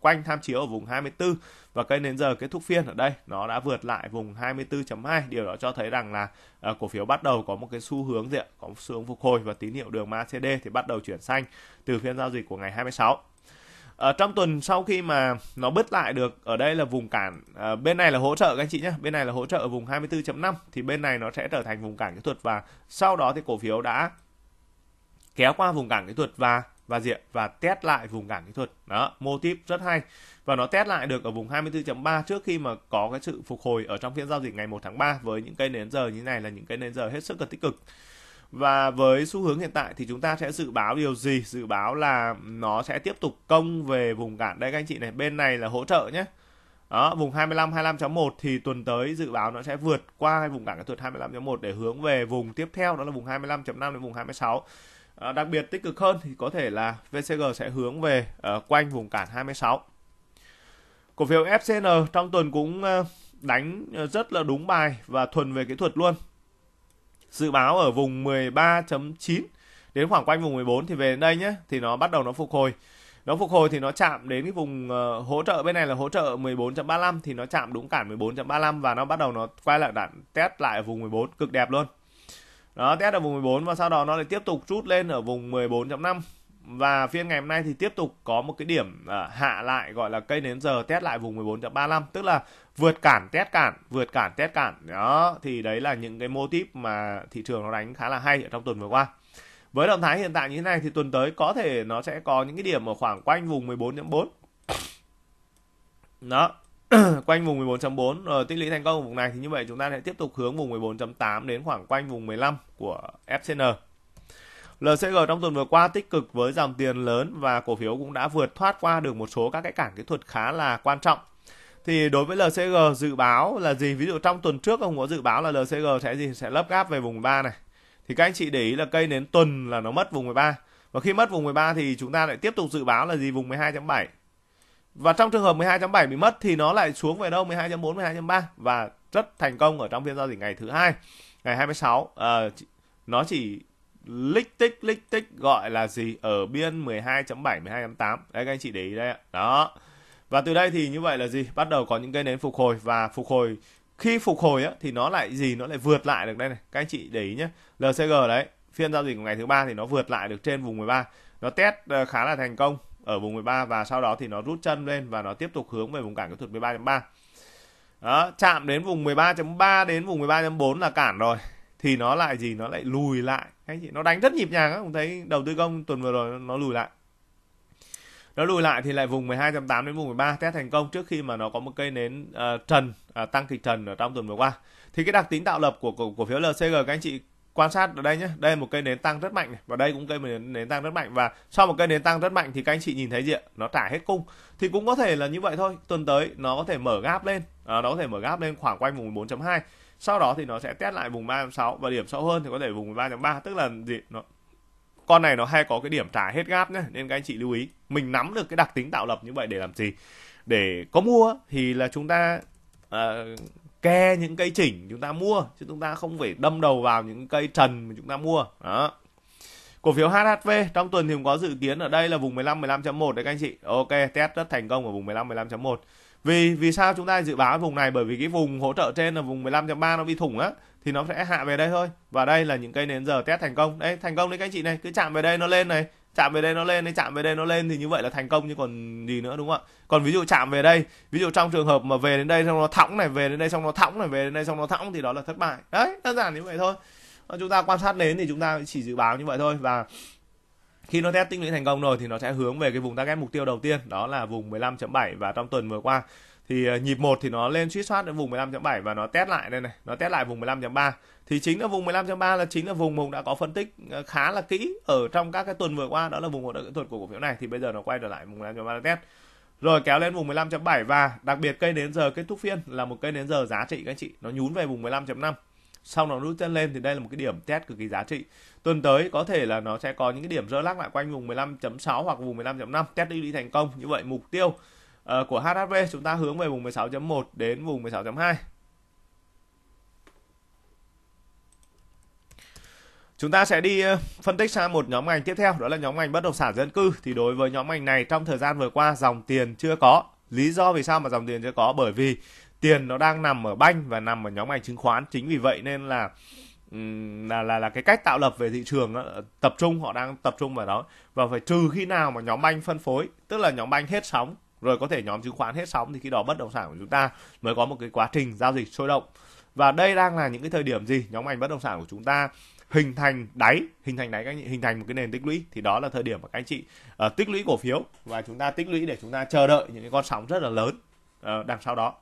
quanh tham chiếu ở vùng 24 và cây đến giờ kết thúc phiên ở đây nó đã vượt lại vùng 24.2 điều đó cho thấy rằng là uh, cổ phiếu bắt đầu có một cái xu hướng diện có một xu hướng phục hồi và tín hiệu đường MACD thì bắt đầu chuyển xanh từ phiên giao dịch của ngày 26 ở ờ, trong tuần sau khi mà nó bứt lại được ở đây là vùng cản à, bên này là hỗ trợ các anh chị nhé bên này là hỗ trợ ở vùng 24.5 thì bên này nó sẽ trở thành vùng cản kỹ thuật và sau đó thì cổ phiếu đã kéo qua vùng cản kỹ thuật và và diện và test lại vùng cản kỹ thuật đó mô típ rất hay và nó test lại được ở vùng 24.3 trước khi mà có cái sự phục hồi ở trong phiên giao dịch ngày 1 tháng 3 với những cây nến giờ như này là những cây nến giờ hết sức là tích cực và với xu hướng hiện tại thì chúng ta sẽ dự báo điều gì dự báo là nó sẽ tiếp tục công về vùng cản đây các anh chị này bên này là hỗ trợ nhé đó, vùng 25 25.1 thì tuần tới dự báo nó sẽ vượt qua cái vùng cản kỹ thuật 25.1 để hướng về vùng tiếp theo đó là vùng 25.5 đến vùng 26. À, ờ, đặc biệt tích cực hơn thì có thể là VCG sẽ hướng về uh, quanh vùng cản 26. Cổ phiếu FCN trong tuần cũng uh, đánh rất là đúng bài và thuần về kỹ thuật luôn dự báo ở vùng 13.9 đến khoảng quanh vùng 14 thì về đến đây nhé thì nó bắt đầu nó phục hồi nó phục hồi thì nó chạm đến cái vùng ờ, hỗ trợ bên này là hỗ trợ 14.35 thì nó chạm đúng cản 14.35 và nó bắt đầu nó quay lại đạn test lại ở vùng 14 cực đẹp luôn nó test ở vùng 14 và sau đó nó lại tiếp tục rút lên ở vùng 14.5 và phiên ngày hôm nay thì tiếp tục có một cái điểm à, hạ lại gọi là cây nến giờ test lại vùng 14.35 tức là vượt cản test cản vượt cản test cản đó thì đấy là những cái mô típ mà thị trường nó đánh khá là hay ở trong tuần vừa qua với động thái hiện tại như thế này thì tuần tới có thể nó sẽ có những cái điểm ở khoảng quanh vùng 14.4 đó quanh vùng 14.4 rồi tích lũy thành công ở vùng này thì như vậy chúng ta sẽ tiếp tục hướng vùng 14.8 đến khoảng quanh vùng 15 của FCN LCG trong tuần vừa qua tích cực với dòng tiền lớn và cổ phiếu cũng đã vượt thoát qua được một số các cái cản kỹ thuật khá là quan trọng. Thì đối với LCG dự báo là gì? Ví dụ trong tuần trước ông có dự báo là LCG sẽ gì? Sẽ lấp gáp về vùng 3 này. Thì các anh chị để ý là cây đến tuần là nó mất vùng 13. Và khi mất vùng 13 thì chúng ta lại tiếp tục dự báo là gì? Vùng 12.7. Và trong trường hợp 12.7 bị mất thì nó lại xuống về đâu 12.4, 12.3 và rất thành công ở trong phiên giao dịch ngày thứ hai, ngày 26. À, nó chỉ lích tích lích tích gọi là gì ở biên 12.7 12.8 đấy các anh chị để ý đây ạ đó và từ đây thì như vậy là gì bắt đầu có những cây nến phục hồi và phục hồi khi phục hồi á, thì nó lại gì nó lại vượt lại được đây này các anh chị để ý nhé LCG đấy phiên giao dịch của ngày thứ ba thì nó vượt lại được trên vùng 13 nó test ờ, khá là thành công ở vùng 13 và sau đó thì nó rút chân lên và nó tiếp tục hướng về vùng cản kỹ thuật 13.3 đó, chạm đến vùng 13.3 đến vùng 13.4 là cản rồi thì nó lại gì nó lại lùi lại anh chị nó đánh rất nhịp nhàng á cũng thấy đầu tư công tuần vừa rồi nó lùi lại nó lùi lại thì lại vùng 12.8 đến vùng 13 test thành công trước khi mà nó có một cây nến uh, trần uh, tăng kịch trần ở trong tuần vừa qua thì cái đặc tính tạo lập của cổ, cổ phiếu LCG các anh chị quan sát ở đây nhé đây một cây nến tăng rất mạnh này và đây cũng cây nến, nến tăng rất mạnh và sau một cây nến tăng rất mạnh thì các anh chị nhìn thấy gì ạ nó trả hết cung thì cũng có thể là như vậy thôi tuần tới nó có thể mở gap lên à, nó có thể mở gap lên khoảng quanh vùng 4.2 sau đó thì nó sẽ test lại vùng 3.6 và điểm sâu hơn thì có thể vùng 3.3 tức là gì nó con này nó hay có cái điểm trả hết gáp nhé nên các anh chị lưu ý mình nắm được cái đặc tính tạo lập như vậy để làm gì để có mua thì là chúng ta uh, ke những cây chỉnh chúng ta mua chứ chúng ta không phải đâm đầu vào những cây trần mà chúng ta mua đó cổ phiếu HHV trong tuần thì cũng có dự kiến ở đây là vùng 15 15.1 đấy các anh chị ok test rất thành công ở vùng 15 15.1 vì vì sao chúng ta dự báo vùng này bởi vì cái vùng hỗ trợ trên là vùng 15.3 nó bị thủng á thì nó sẽ hạ về đây thôi và đây là những cây nến giờ test thành công đấy thành công đấy các anh chị này cứ chạm về đây nó lên này chạm về đây nó lên này chạm về đây nó lên thì như vậy là thành công chứ còn gì nữa đúng không ạ còn ví dụ chạm về đây ví dụ trong trường hợp mà về đến đây xong nó thõng này về đến đây xong nó thõng này về đến đây xong nó thõng thì đó là thất bại đấy đơn giản như vậy thôi chúng ta quan sát nến thì chúng ta chỉ dự báo như vậy thôi và khi nó test tích lũy thành công rồi thì nó sẽ hướng về cái vùng target mục tiêu đầu tiên đó là vùng 15.7 và trong tuần vừa qua thì ờ, nhịp 1 thì nó lên suýt soát đến vùng 15.7 và nó test lại đây này, nó test lại vùng 15.3. Thì chính là vùng 15.3 là chính là vùng Hùng đã có phân tích ờ, khá là kỹ ở trong các cái tuần vừa qua đó là vùng hỗ trợ kỹ thuật của cổ phiếu này thì bây giờ nó quay trở lại vùng 15.3 test. Rồi kéo lên vùng 15.7 và đặc biệt cây đến giờ kết thúc phiên là một cây đến giờ giá trị các anh chị, nó nhún về vùng 15.5 sau nó rút chân lên thì đây là một cái điểm test cực kỳ giá trị tuần tới có thể là nó sẽ có những cái điểm rơi lắc lại quanh vùng 15.6 hoặc vùng 15.5 test đi đi thành công như vậy mục tiêu uh, của HHV chúng ta hướng về vùng 16.1 đến vùng 16.2 Chúng ta sẽ đi ờ, phân tích sang một nhóm ngành tiếp theo đó là nhóm ngành bất động sản dân cư thì đối với nhóm ngành này trong thời gian vừa qua dòng tiền chưa có. Lý do vì sao mà dòng tiền chưa có bởi vì tiền nó đang nằm ở banh và nằm ở nhóm ngành chứng khoán chính vì vậy nên là Ừ, là là là cái cách tạo lập về thị trường đó, tập trung họ đang tập trung vào đó và phải trừ khi nào mà nhóm banh phân phối tức là nhóm banh hết sóng rồi có thể nhóm chứng khoán hết sóng thì khi đó bất động sản của chúng ta mới có một cái quá trình giao dịch sôi động và đây đang là những cái thời điểm gì nhóm ngành bất động sản của chúng ta hình thành đáy hình thành đáy các hình thành một cái nền tích lũy thì đó là thời điểm mà các anh chị uh, tích lũy cổ phiếu và chúng ta tích lũy để chúng ta chờ đợi những cái con sóng rất là lớn uh, đằng sau đó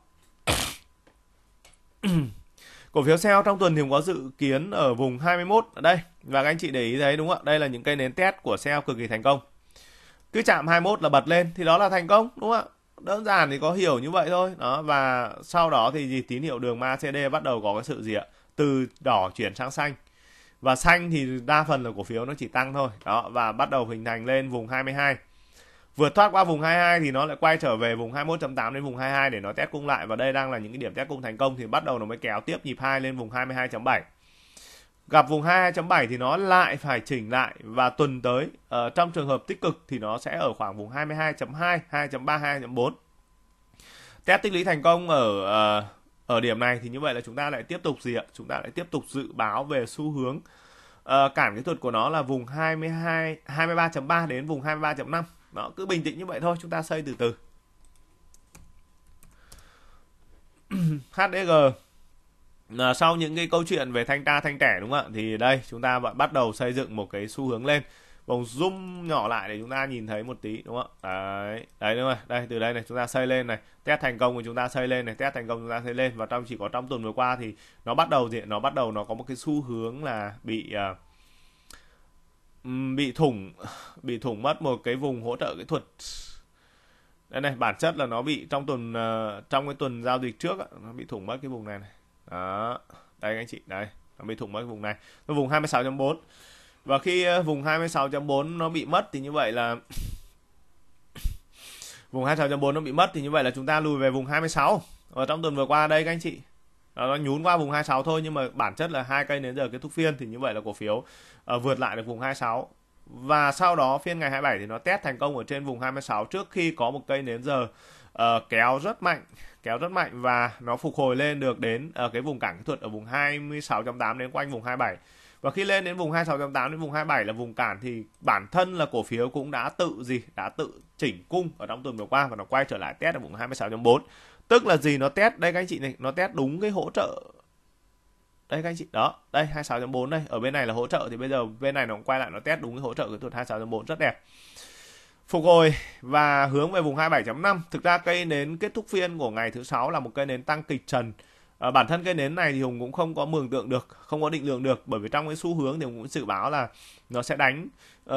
Cổ phiếu sell trong tuần thì cũng có dự kiến ở vùng 21 ở đây và các anh chị để ý thấy đúng không ạ? Đây là những cây nến test của sell cực kỳ thành công. Cứ chạm 21 là bật lên thì đó là thành công đúng không ạ? Đơn giản thì có hiểu như vậy thôi. Đó và sau đó thì gì tín hiệu đường ma CD bắt đầu có cái sự gì ạ? Từ đỏ chuyển sang xanh. Và xanh thì đa phần là cổ phiếu nó chỉ tăng thôi. Đó và bắt đầu hình thành lên vùng 22 vượt thoát qua vùng 22 thì nó lại quay trở về vùng 21.8 đến vùng 22 để nó test cung lại và đây đang là những cái điểm test cung thành công thì bắt đầu nó mới kéo tiếp nhịp 2 lên vùng 22.7 gặp vùng 22.7 thì nó lại phải chỉnh lại và tuần tới uh, trong trường hợp tích cực thì nó sẽ ở khoảng vùng 22.2 2.3 2.4 test tích lũy thành công ở uh, ở điểm này thì như vậy là chúng ta lại tiếp tục gì ạ chúng ta lại tiếp tục dự báo về xu hướng Ờ, cản kỹ thuật của nó là vùng 22 23.3 đến vùng 23.5 đó cứ bình tĩnh như vậy thôi chúng ta xây từ từ HDG là sau những cái câu chuyện về thanh tra thanh tẻ đúng không ạ thì đây chúng ta bắt đầu xây dựng một cái xu hướng lên vòng zoom nhỏ lại để chúng ta nhìn thấy một tí đúng không đấy đấy đúng rồi đây từ đây này chúng ta xây lên này test thành công của chúng ta xây lên này test thành công chúng ta xây lên và trong chỉ có trong tuần vừa qua thì nó bắt đầu thì nó bắt đầu nó có một cái xu hướng là bị à, bị thủng bị thủng mất một cái vùng hỗ trợ kỹ thuật đây này bản chất là nó bị trong tuần à, trong cái tuần giao dịch trước nó bị thủng mất cái vùng này này đó đây anh chị đây nó bị thủng mất cái vùng này nó vùng 26.4 và khi ờ, vùng 26.4 nó bị mất thì như vậy là vùng 26.4 nó bị mất thì như vậy là chúng ta lùi về vùng 26 và trong tuần vừa qua đây các anh chị nó nhún qua vùng 26 thôi nhưng mà bản chất là hai cây đến giờ kết thúc phiên thì như vậy là cổ phiếu uh, vượt lại được vùng 26 và sau đó phiên ngày 27 thì nó test thành công ở trên vùng 26 trước khi có một cây nến giờ uh, kéo rất mạnh kéo rất mạnh và nó phục hồi lên được đến uh, cái vùng cản kỹ thuật ở vùng 26.8 đến quanh vùng 27 và khi lên đến vùng 26 đến vùng 27 là vùng cản thì bản thân là cổ phiếu cũng đã tự gì đã tự chỉnh cung ở trong tuần vừa qua và nó quay trở lại test ở vùng 26.4 tức là gì nó test đây các anh chị này nó test đúng cái hỗ trợ đây các anh chị đó đây 26.4 đây ở bên này là hỗ trợ thì bây giờ bên này nó quay lại nó test đúng cái hỗ trợ cái tuần 26.4 rất đẹp phục hồi và hướng về vùng 27.5 thực ra cây nến kết thúc phiên của ngày thứ sáu là một cây nến tăng kịch trần à, bản thân cây nến này thì hùng cũng không có mường tượng được không có định lượng được bởi vì trong cái xu hướng thì hùng cũng dự báo là nó sẽ đánh uh,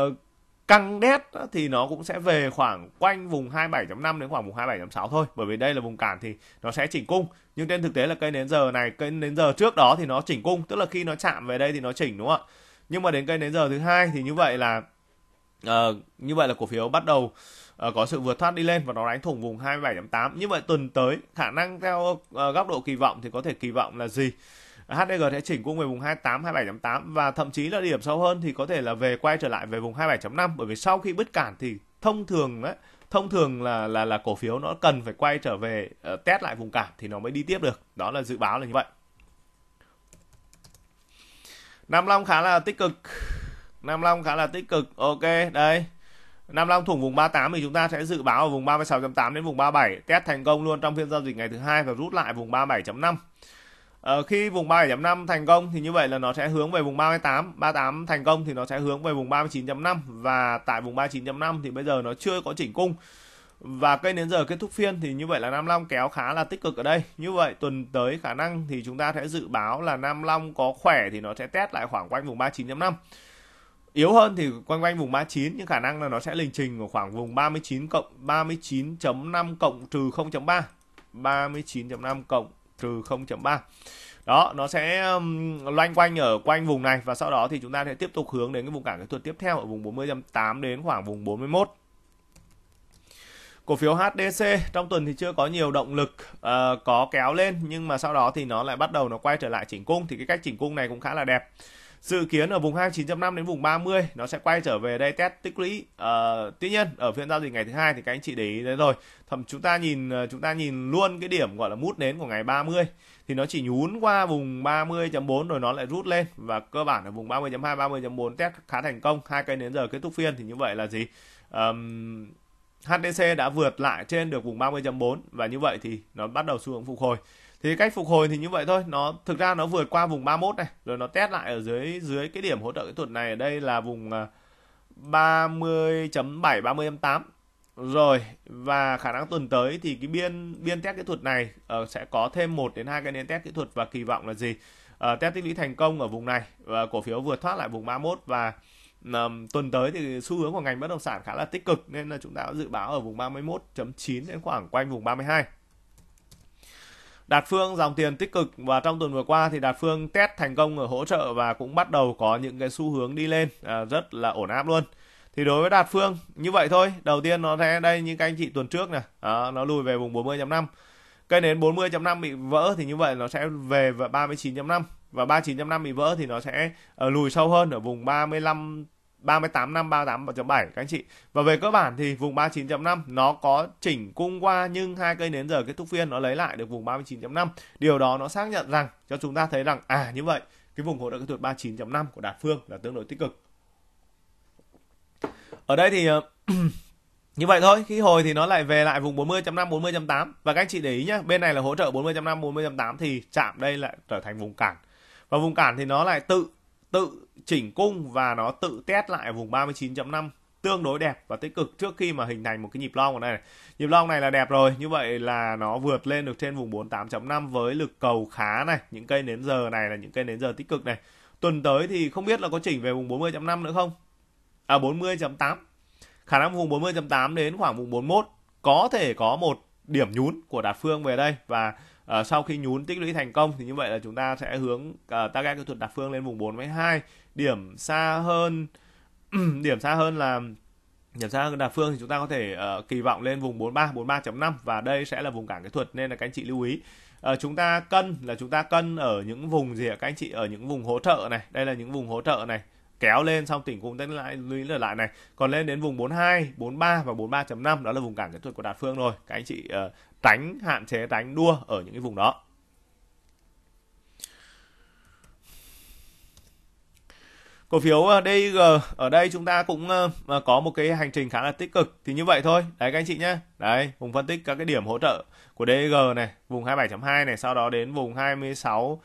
căng đét thì nó cũng sẽ về khoảng quanh vùng 27.5 đến khoảng vùng 27.6 thôi bởi vì đây là vùng cản thì nó sẽ chỉnh cung nhưng trên thực tế là cây nến giờ này cây nến giờ trước đó thì nó chỉnh cung tức là khi nó chạm về đây thì nó chỉnh đúng không ạ nhưng mà đến cây nến giờ thứ hai thì như vậy là uh, như vậy là cổ phiếu bắt đầu Ờ, có sự vượt thoát đi lên và nó đánh thủng vùng 27.8 như vậy tuần tới khả năng theo ờ, góc độ kỳ vọng thì có thể kỳ vọng là gì HDG sẽ chỉnh cung về vùng 28 27.8 và thậm chí là điểm sâu hơn thì có thể là về quay trở lại về vùng 27.5 bởi vì sau khi bứt cản thì thông thường đấy thông thường là là là cổ phiếu nó cần phải quay trở về uh, test lại vùng cản thì nó mới đi tiếp được đó là dự báo là như vậy Nam Long khá là tích cực Nam Long khá là tích cực ok đây Nam Long thủng vùng 38 thì chúng ta sẽ dự báo ở vùng 36.8 đến vùng 37 test thành công luôn trong phiên giao dịch ngày thứ hai và rút lại vùng 37.5 Ờ, khi vùng 37.5 thành công thì như vậy là nó sẽ hướng về vùng 38, 38 thành công thì nó sẽ hướng về vùng 39.5 và tại vùng 39.5 thì bây giờ nó chưa có chỉnh cung. Và cây đến giờ kết thúc phiên thì như vậy là Nam Long kéo khá là tích cực ở đây. Như vậy tuần tới khả năng thì chúng ta sẽ dự báo là Nam Long có khỏe thì nó sẽ test lại khoảng quanh vùng 39.5 yếu hơn thì quanh quanh vùng 39 nhưng khả năng là nó sẽ lình trình ở khoảng vùng 39 cộng 39.5 cộng trừ 0.3 39.5 cộng trừ 0.3 đó nó sẽ um, loanh quanh ở quanh vùng này và sau đó thì chúng ta sẽ tiếp tục hướng đến cái vùng cản kỹ thuật tiếp theo ở vùng 40.8 đến khoảng vùng 41 cổ phiếu HDC trong tuần thì chưa có nhiều động lực uh, có kéo lên nhưng mà sau đó thì nó lại bắt đầu nó quay trở lại chỉnh cung thì cái cách chỉnh cung này cũng khá là đẹp Dự kiến ở vùng 29.5 đến vùng 30 nó sẽ quay trở về đây test tích lũy. Uh, tuy nhiên ở phiên giao dịch ngày thứ hai thì các anh chị để ý đấy rồi. Thậm chúng ta nhìn ờ, chúng ta nhìn luôn cái điểm gọi là mút nến của ngày 30 thì nó chỉ nhún qua vùng 30.4 rồi nó lại rút lên và cơ bản ở vùng 30.2 30.4 test khá thành công. Hai cây đến giờ kết thúc phiên thì như vậy là gì? Um, HTC đã vượt lại trên được vùng 30.4 và như vậy thì nó bắt đầu xu hướng phục hồi thì cách phục hồi thì như vậy thôi nó thực ra nó vượt qua vùng 31 này rồi nó test lại ở dưới dưới cái điểm hỗ trợ kỹ thuật này ở đây là vùng 30.7 à, 30.8 rồi và khả năng tuần tới thì cái biên biên test kỹ thuật này uh, sẽ có thêm một đến hai cái nền test kỹ thuật và kỳ vọng là gì uh, test tích lũy thành công ở vùng này và cổ phiếu vượt thoát lại vùng 31 và um, tuần tới thì xu hướng của ngành bất động sản khá là tích cực nên là chúng ta dự báo ở vùng 31.9 đến khoảng quanh vùng 32 Đạt Phương dòng tiền tích cực và trong tuần vừa qua thì Đạt Phương test thành công ở hỗ trợ và cũng bắt đầu có những cái xu hướng đi lên à, rất là ổn áp luôn. Thì đối với Đạt Phương như vậy thôi, đầu tiên nó sẽ đây như các anh chị tuần trước này, à, nó lùi về vùng 40.5. Cây nến 40.5 bị vỡ thì như vậy nó sẽ về và 39.5 và 39.5 bị vỡ thì nó sẽ uh, lùi sâu hơn ở vùng 35 38 năm 38.7 các anh chị. Và về cơ bản thì vùng 39.5 nó có chỉnh cung qua nhưng hai cây nến giờ kết thúc phiên nó lấy lại được vùng 39.5. Điều đó nó xác nhận rằng cho chúng ta thấy rằng à như vậy cái vùng hỗ trợ kỹ thuật 39.5 của Đạt Phương là tương đối tích cực. Ở đây thì ờ, như vậy thôi, khi hồi thì nó lại về lại vùng 40.5 40.8 và các anh chị để ý nhá, bên này là hỗ trợ 40.5 40.8 thì chạm đây lại trở thành vùng cản. Và vùng cản thì nó lại tự tự chỉnh cung và nó tự test lại vùng 39.5 tương đối đẹp và tích cực trước khi mà hình thành một cái nhịp long ở đây này. Nhịp long này là đẹp rồi, như vậy là nó vượt lên được trên vùng 48.5 với lực cầu khá này, những cây nến giờ này là những cây nến giờ tích cực này. Tuần tới thì không biết là có chỉnh về vùng 40.5 nữa không? À 40.8. Khả năng vùng 40.8 đến khoảng vùng 41 có thể có một điểm nhún của đạt phương về đây và À, sau khi nhún tích lũy thành công thì như vậy là chúng ta sẽ hướng à, target kỹ thuật đặt phương lên vùng 4,2 điểm xa hơn điểm xa hơn là điểm xa hơn đà phương thì chúng ta có thể uh, kỳ vọng lên vùng 43 43.5 và đây sẽ là vùng cản kỹ thuật nên là các anh chị lưu ý uh, chúng ta cân là chúng ta cân ở những vùng gì ạ các anh chị ở những vùng hỗ trợ này đây là những vùng hỗ trợ này kéo lên xong tỉnh cũng tính lại lưu ý lại này còn lên đến vùng 42 43 và 43.5 đó là vùng cản kỹ thuật của đạt phương rồi các anh chị uh, tránh hạn chế đánh đua ở những cái vùng đó cổ phiếu ờ, DG ở đây chúng ta cũng ờ, có một cái hành trình khá là tích cực thì như vậy thôi đấy các anh chị nhé đấy vùng phân tích các cái điểm hỗ trợ của DG này vùng 27.2 này sau đó đến vùng 26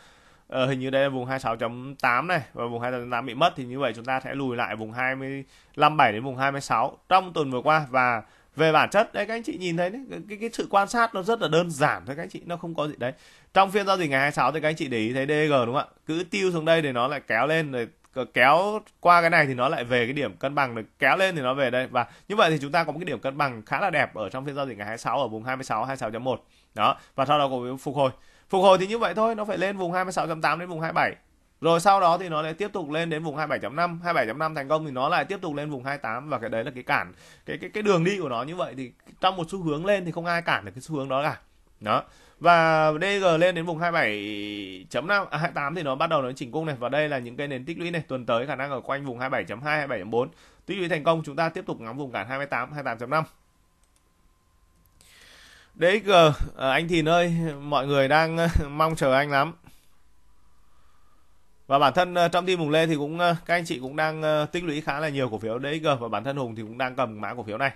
ờ, hình như đây là vùng 26.8 này và vùng 26.8 bị mất thì như vậy chúng ta sẽ lùi lại vùng 25.7 đến vùng 26 trong tuần vừa qua và về bản chất đấy các anh chị nhìn thấy đấy cái, cái sự quan sát nó rất là đơn giản thôi các anh chị nó không có gì đấy trong phiên giao dịch ngày 26 thì các anh chị để ý thấy DG đúng không ạ cứ tiêu xuống đây để nó lại kéo lên rồi kéo qua cái này thì nó lại về cái điểm cân bằng được kéo lên thì nó về đây và như vậy thì chúng ta có một cái điểm cân bằng khá là đẹp ở trong phiên giao dịch ngày 26 ở vùng 26 26.1 đó và sau đó cũng phục hồi phục hồi thì như vậy thôi nó phải lên vùng 26.8 đến vùng 27 rồi sau đó thì nó lại tiếp tục lên đến vùng 27.5, 27.5 thành công thì nó lại tiếp tục lên vùng 28 và cái đấy là cái cản cái cái cái đường đi của nó như vậy thì trong một xu hướng lên thì không ai cản được cái xu hướng đó cả. Đó. Và DG lên đến vùng 27.5 à, 28 thì nó bắt đầu nó chỉnh cung này và đây là những cái nền tích lũy này tuần tới khả năng ở quanh vùng 27.2 27.4. Tích lũy thành công chúng ta tiếp tục ngắm vùng cản 28 28.5. DXG à, anh Thìn ơi, mọi người đang mong chờ anh lắm và bản thân ờ, trong team Hùng Lê thì cũng ờ, các anh chị cũng đang ờ, tích lũy khá là nhiều cổ phiếu DXG và bản thân Hùng thì cũng đang cầm mã cổ phiếu này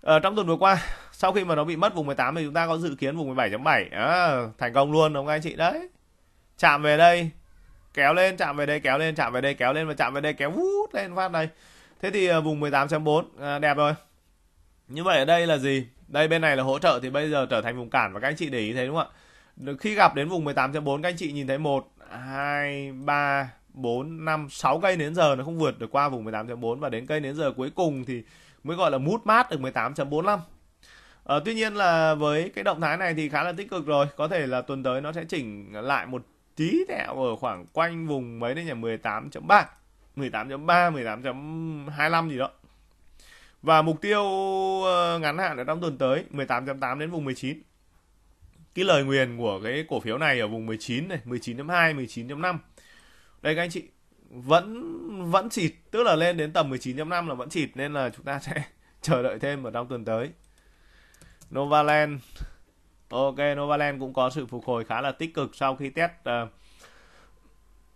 ờ, trong tuần vừa qua sau khi mà nó bị mất vùng 18 thì chúng ta có dự kiến vùng 17.7 à, thành công luôn đúng không anh chị đấy chạm về đây kéo lên chạm về đây kéo lên chạm về đây kéo lên và chạm về đây kéo vút lên phát này thế thì vùng 18.4 à, đẹp rồi như vậy ở đây là gì đây bên này là hỗ trợ thì bây giờ trở thành vùng cản và các anh chị để ý thấy đúng không ạ khi gặp đến vùng 18.4 các anh chị nhìn thấy một 2, 3, 4, 5, 6 cây đến giờ nó không vượt được qua vùng 18.4 và đến cây đến giờ cuối cùng thì mới gọi là mút mát được 18.45. À, ờ, tuy nhiên là với cái động thái này thì khá là tích cực rồi, có thể là tuần tới nó sẽ chỉnh lại một tí tẹo ở khoảng quanh vùng mấy đấy nhỉ 18.3, 18.3, 18.25 gì đó. Và mục tiêu ờ, ngắn hạn ở trong tuần tới 18.8 đến vùng 19 cái lời nguyền của cái cổ phiếu này ở vùng 19 này 19.2 19.5 đây các anh chị vẫn vẫn xịt tức là lên đến tầm 19.5 là vẫn xịt nên là chúng ta sẽ chờ đợi thêm ở trong tuần tới Novaland ok Novaland cũng có sự phục hồi khá là tích cực sau khi test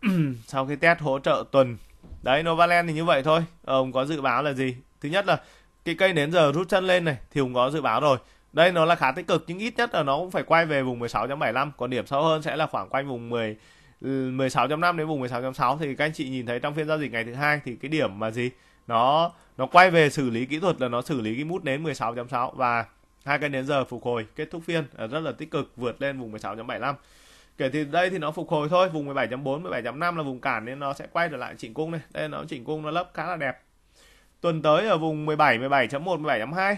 uh, sau khi test hỗ trợ tuần đấy Novaland thì như vậy thôi ông có dự báo là gì thứ nhất là cái cây đến giờ rút chân lên này thì cũng có dự báo rồi đây nó là khá tích cực nhưng ít nhất là nó cũng phải quay về vùng 16.75 còn điểm sâu hơn sẽ là khoảng quanh vùng 10 16.5 ừ, đến vùng 16.6 thì các anh chị nhìn thấy trong phiên giao dịch ngày thứ hai thì cái điểm mà gì nó nó quay về xử lý kỹ thuật là nó xử lý cái mút đến 16.6 và hai cái nến giờ phục hồi kết thúc phiên ờ, rất là tích cực vượt lên vùng 16.75 kể từ đây thì nó phục hồi thôi vùng 17.4 17.5 là vùng cản nên nó sẽ quay trở lại chỉnh cung này đây nó chỉnh cung nó lấp khá là đẹp tuần tới ở vùng 17 17.1 17.2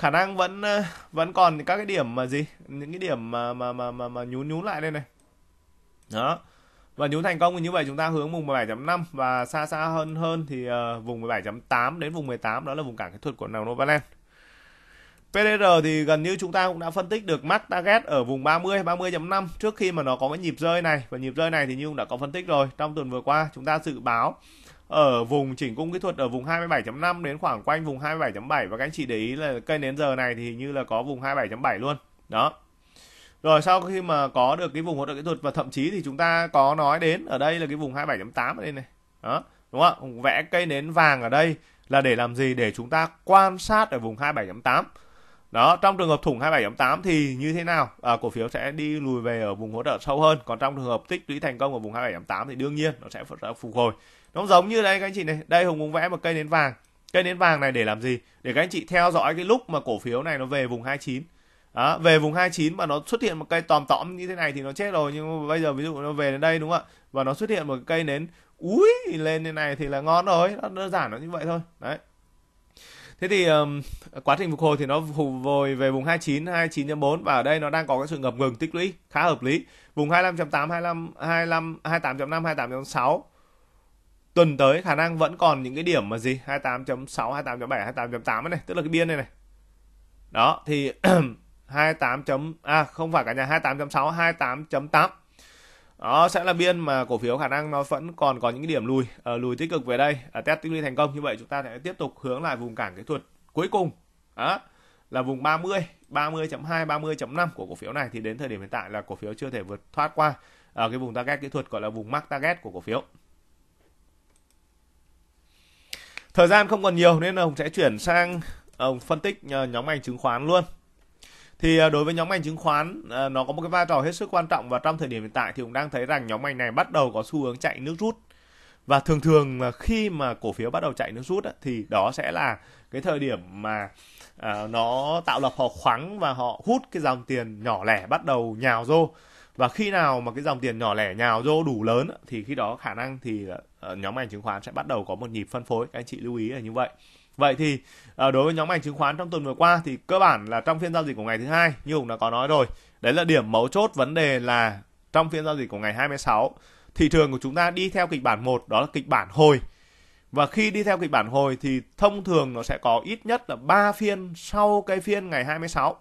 khả năng vẫn ờ, vẫn còn các cái điểm mà gì những cái điểm mà mà mà mà, mà nhún nhún lại đây này đó và nhún thành công thì như vậy chúng ta hướng vùng 17.5 và xa xa hơn hơn thì uh, vùng 17.8 đến vùng 18 đó là vùng cản kỹ thuật của nào Novaland. PDR thì gần như chúng ta cũng đã phân tích được mắc target ở vùng 30 30.5 trước khi mà nó có cái nhịp rơi này và nhịp rơi này thì như cũng đã có phân tích rồi trong tuần vừa qua chúng ta dự báo ở vùng chỉnh cung kỹ thuật ở vùng 27.5 đến khoảng quanh vùng 27.7 và các anh chị để ý là cây nến giờ này thì như là có vùng 27.7 luôn đó rồi sau khi mà có được cái vùng hỗ trợ kỹ thuật và thậm chí thì chúng ta có nói đến ở đây là cái vùng 27.8 ở đây này đó đúng không vẽ cây nến vàng ở đây là để làm gì để chúng ta quan sát ở vùng 27.8 đó trong trường hợp thủng 27.8 thì như thế nào à, cổ phiếu sẽ đi lùi về ở vùng hỗ trợ sâu hơn còn trong trường hợp tích lũy thành công ở vùng 27.8 thì đương nhiên nó sẽ phục hồi nó giống như đây các anh chị này đây hùng cũng vẽ một cây nến vàng cây nến vàng này để làm gì để các anh chị theo dõi cái lúc mà cổ phiếu này nó về vùng 29 đó, về vùng 29 mà nó xuất hiện một cây tòm tõm như thế này thì nó chết rồi nhưng mà bây giờ ví dụ nó về đến đây đúng không ạ và nó xuất hiện một cây nến úi lên như này thì là ngon rồi nó đơn giản nó như vậy thôi đấy thế thì um, quá trình phục hồi thì nó phục hồi về vùng 29 29.4 và ở đây nó đang có cái sự ngập ngừng tích lũy khá hợp lý vùng 25.8 25 25 28.5 28.6 tuần tới khả năng vẫn còn những cái điểm mà gì 28.6 28.7 28.8 này tức là cái biên này này đó thì 28. à không phải cả nhà 28.6 28.8 đó sẽ là biên mà cổ phiếu khả năng nó vẫn còn có những cái điểm lùi à, lùi tích cực về đây à, test tích lũy thành công như vậy chúng ta sẽ tiếp tục hướng lại vùng cản kỹ thuật cuối cùng đó là vùng 30 30.2 30.5 của cổ phiếu này thì đến thời điểm hiện tại là cổ phiếu chưa thể vượt thoát qua ở ờ, à, cái vùng target kỹ thuật gọi là vùng mark target của cổ phiếu thời gian không còn nhiều nên là ông sẽ chuyển sang ông à, phân tích à, nhóm ngành chứng khoán luôn thì à, đối với nhóm ngành chứng khoán nó có một cái vai trò hết sức quan trọng và trong thời điểm hiện tại thì cũng đang thấy rằng nhóm ngành này bắt đầu có xu hướng chạy nước rút và thường thường mà khi mà cổ phiếu bắt đầu chạy nước rút thì đó sẽ là cái thời điểm mà nó tạo lập họ khoáng và họ hút cái dòng tiền nhỏ lẻ bắt đầu nhào rô và khi nào mà cái dòng tiền nhỏ lẻ nhào vô đủ lớn thì khi đó khả năng thì ờ, ờ, nhóm ngành chứng khoán sẽ bắt đầu có một nhịp phân phối các anh chị lưu ý là như vậy vậy thì ờ, đối với nhóm ngành chứng khoán trong tuần vừa qua thì cơ bản là trong phiên giao dịch của ngày thứ hai như hùng đã có nói rồi đấy là điểm mấu chốt vấn đề là trong phiên giao dịch của ngày 26 thị trường của chúng ta đi theo kịch bản một đó là kịch bản hồi và khi đi theo kịch bản hồi thì thông thường nó sẽ có ít nhất là 3 phiên sau cái phiên ngày 26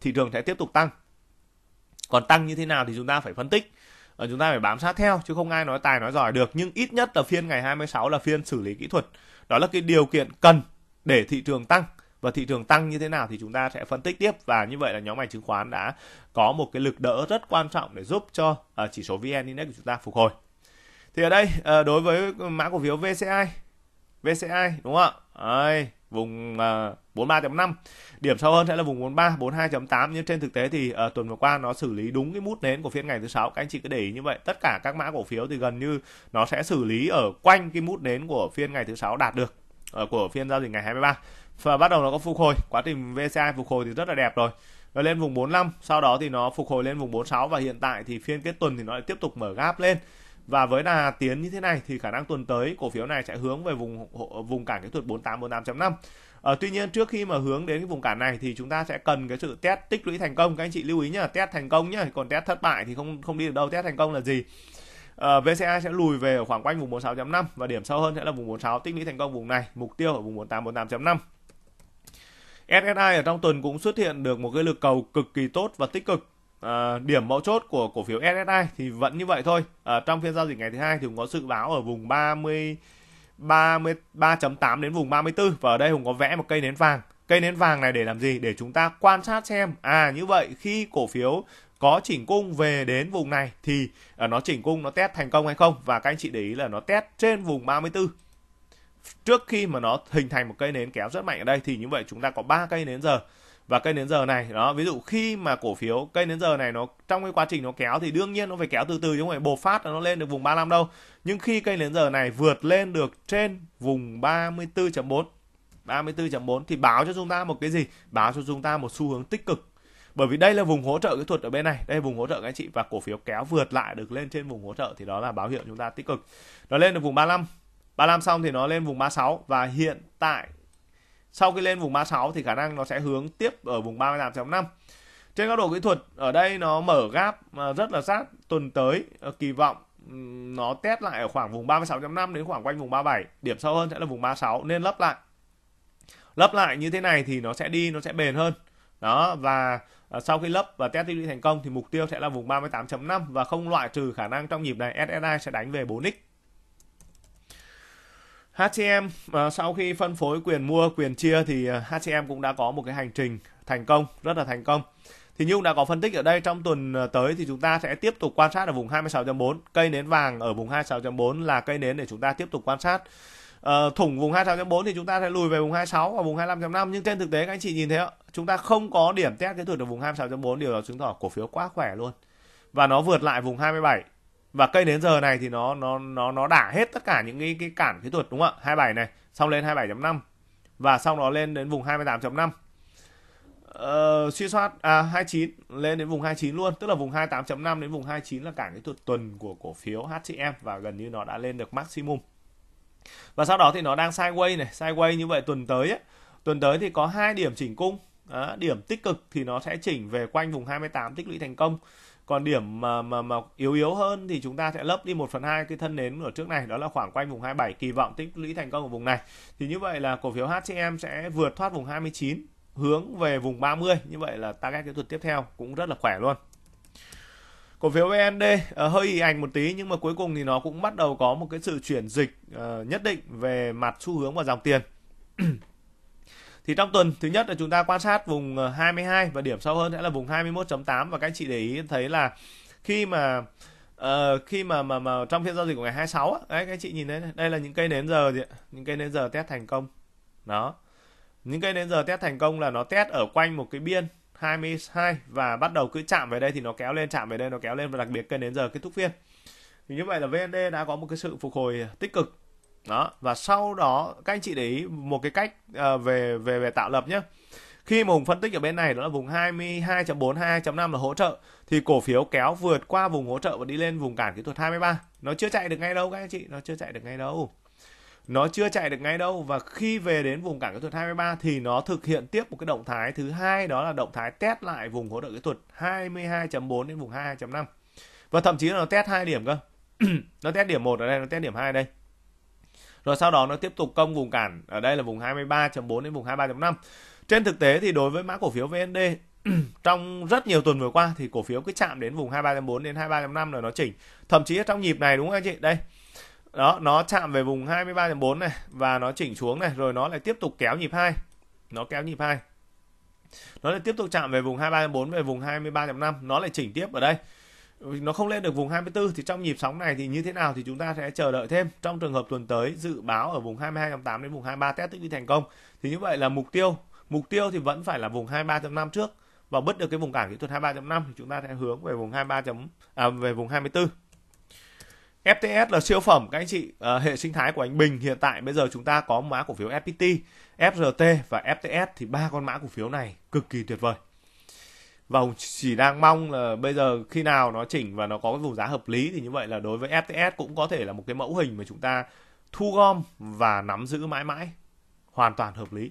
thị trường sẽ tiếp tục tăng còn tăng như thế nào thì chúng ta phải phân tích và ờ, chúng ta phải bám sát theo chứ không ai nói tài nói giỏi được nhưng ít nhất là phiên ngày 26 là phiên xử lý kỹ thuật đó là cái điều kiện cần để thị trường tăng và thị trường tăng như thế nào thì chúng ta sẽ phân tích tiếp và như vậy là nhóm ngành chứng khoán đã có một cái lực đỡ rất quan trọng để giúp cho ờ, chỉ số VN Index của chúng ta phục hồi. Thì ở đây ờ, đối với mã cổ phiếu VCI, VCI đúng không ạ? vùng uh, à, 43.5 điểm sâu hơn sẽ là vùng 43 42.8 nhưng trên thực tế thì uh, tuần vừa qua nó xử lý đúng cái mút nến của phiên ngày thứ sáu các anh chị cứ để ý như vậy tất cả các mã cổ phiếu thì gần như nó sẽ xử lý ở quanh cái mút nến của phiên ngày thứ sáu đạt được uh, của phiên giao dịch ngày 23 và bắt đầu nó có phục hồi quá trình VCI phục hồi thì rất là đẹp rồi nó lên vùng 45 sau đó thì nó phục hồi lên vùng 46 và hiện tại thì phiên kết tuần thì nó lại tiếp tục mở gap lên và với đà tiến như thế này thì khả năng tuần tới cổ phiếu này sẽ hướng về vùng vùng cản kỹ thuật 4848.5 Ờ, tuy nhiên trước khi mà hướng đến cái vùng cản này thì chúng ta sẽ cần cái sự test tích lũy thành công các anh chị lưu ý nhá test thành công nhá còn test thất bại thì không không đi được đâu test thành công là gì Uh, ờ, VCA sẽ lùi về ở khoảng quanh vùng 46.5 và điểm sâu hơn sẽ là vùng 46 tích lũy thành công vùng này, mục tiêu ở vùng 4848.5. SSI ở trong tuần cũng xuất hiện được một cái lực cầu cực kỳ tốt và tích cực À, điểm mấu chốt của cổ phiếu SSI thì vẫn như vậy thôi. À, trong phiên giao dịch ngày thứ hai thì Hùng có dự báo ở vùng 30 33.8 đến vùng 34 và ở đây Hùng có vẽ một cây nến vàng. Cây nến vàng này để làm gì? Để chúng ta quan sát xem à như vậy khi cổ phiếu có chỉnh cung về đến vùng này thì ờ, nó chỉnh cung nó test thành công hay không và các anh chị để ý là nó test trên vùng 34 trước khi mà nó hình thành một cây nến kéo rất mạnh ở đây thì như vậy chúng ta có ba cây nến giờ và cây đến giờ này đó ví dụ khi mà cổ phiếu cây đến giờ này nó trong cái quá trình nó kéo thì đương nhiên nó phải kéo từ từ chứ không phải bột phát là nó lên được vùng 35 đâu nhưng khi cây đến giờ này vượt lên được trên vùng 34.4 34.4 thì báo cho chúng ta một cái gì báo cho chúng ta một xu hướng tích cực bởi vì đây là vùng hỗ trợ kỹ thuật ở bên này đây là vùng hỗ trợ các anh chị và cổ phiếu kéo vượt lại được lên trên vùng hỗ trợ thì đó là báo hiệu chúng ta tích cực nó lên được vùng 35 35 xong thì nó lên vùng 36 và hiện tại sau khi lên vùng 36 thì khả năng nó sẽ hướng tiếp ở vùng 38.5 trên góc độ kỹ thuật ở đây nó mở gap ờ, rất là sát tuần tới ờ, kỳ vọng nó test lại ở khoảng vùng 36.5 đến khoảng quanh vùng 37 điểm sâu hơn sẽ là vùng 36 nên lấp lại lấp lại như thế này thì nó sẽ đi nó sẽ bền hơn đó và ờ, sau khi lấp và test tích lũy thành công thì mục tiêu sẽ là vùng 38.5 và không loại trừ khả năng trong nhịp này SSI sẽ đánh về 4x HCM ờ, sau khi phân phối quyền mua quyền chia thì ờ, HCM cũng đã có một cái hành trình thành công rất là thành công thì Nhung đã có phân tích ở đây trong tuần ờ, tới thì chúng ta sẽ tiếp tục quan sát ở vùng 26.4 cây nến vàng ở vùng 26.4 là cây nến để chúng ta tiếp tục quan sát thủng vùng 26.4 thì chúng ta sẽ lùi về vùng 26 và vùng 25.5 nhưng trên thực tế các anh chị nhìn thấy không? chúng ta không có điểm test kỹ thuật ở vùng 26.4 điều đó chứng tỏ cổ phiếu quá khỏe luôn và nó vượt lại vùng 27 và cây đến giờ này thì nó nó nó nó đả hết tất cả những cái cái cản kỹ thuật đúng không ạ 27 này xong lên 27.5 và sau đó lên đến vùng 28.5 Uh, ờ, suy soát à, 29 lên đến vùng 29 luôn tức là vùng 28.5 đến vùng 29 là cả cái tuần tuần của cổ phiếu HCM và gần như nó đã lên được maximum và sau đó thì nó đang sideways này sideways như vậy tuần tới ấy, tuần tới thì có hai điểm chỉnh cung à, điểm tích cực thì nó sẽ chỉnh về quanh vùng 28 tích lũy thành công còn điểm mà mà mà yếu yếu hơn thì chúng ta sẽ lấp đi 1 phần hai cái thân nến ở trước này đó là khoảng quanh vùng 27 kỳ vọng tích lũy thành công ở vùng này thì như vậy là cổ phiếu HCM sẽ vượt thoát vùng 29 hướng về vùng 30 như vậy là target kỹ thuật tiếp theo cũng rất là khỏe luôn cổ phiếu VND ờ, hơi ị ảnh một tí nhưng mà cuối cùng thì nó cũng bắt đầu có một cái sự chuyển dịch ờ, nhất định về mặt xu hướng và dòng tiền thì trong tuần thứ nhất là chúng ta quan sát vùng 22 ờ, và điểm sâu hơn sẽ là vùng 21.8 và các anh chị để ý thấy là khi mà uh, khi mà mà mà trong phiên giao dịch của ngày 26 á, đấy các chị nhìn thấy đây là những cây nến giờ gì những cây nến giờ test thành công. Đó. Những cây nến giờ test thành công là nó test ở quanh một cái biên 22 và bắt đầu cứ chạm về đây thì nó kéo lên chạm về đây nó kéo lên và đặc biệt cây nến giờ kết thúc phiên. Thì như vậy là VND đã có một cái sự phục hồi tích cực đó và sau đó các anh chị để ý một cái cách uh, về về về tạo lập nhé khi mà Hùng phân tích ở bên này đó là vùng 22.4 22.5 là hỗ trợ thì cổ phiếu kéo vượt qua vùng hỗ trợ và đi lên vùng cản kỹ thuật 23 nó chưa chạy được ngay đâu các anh chị nó chưa chạy được ngay đâu nó chưa chạy được ngay đâu và khi về đến vùng cản kỹ thuật 23 thì nó thực hiện tiếp một cái động thái thứ hai đó là động thái test lại vùng hỗ trợ kỹ thuật 22.4 đến vùng 22.5 và thậm chí là nó test hai điểm cơ nó test điểm một ở đây nó test điểm hai đây rồi sau đó nó tiếp tục công vùng cản ở đây là vùng 23.4 đến vùng 23.5 trên thực tế thì đối với mã cổ phiếu VND trong rất nhiều tuần vừa qua thì cổ phiếu cứ chạm đến vùng 23.4 đến 23.5 rồi nó chỉnh thậm chí trong nhịp này đúng không anh chị đây đó nó chạm về vùng 23.4 này và nó chỉnh xuống này rồi nó lại tiếp tục kéo nhịp hai nó kéo nhịp hai nó lại tiếp tục chạm về vùng 23.4 về vùng 23.5 nó lại chỉnh tiếp ở đây nó không lên được vùng 24 thì trong nhịp sóng này thì như thế nào thì chúng ta sẽ chờ đợi thêm trong trường hợp tuần tới dự báo ở vùng 22.8 đến vùng 23 test tích lũy thành công thì như vậy là mục tiêu mục tiêu thì vẫn phải là vùng 23.5 trước và bứt được cái vùng cản kỹ thuật 23.5 thì chúng ta sẽ hướng về vùng 23. À, về vùng 24 FTS là siêu phẩm các anh chị à, hệ sinh thái của anh Bình hiện tại bây giờ chúng ta có mã cổ phiếu FPT, FRT và FTS thì ba con mã cổ phiếu này cực kỳ tuyệt vời và vâng, chỉ đang mong là bây giờ khi nào nó chỉnh và nó có cái vùng giá hợp lý thì như vậy là đối với FTS cũng có thể là một cái mẫu hình mà chúng ta thu gom và nắm giữ mãi mãi hoàn toàn hợp lý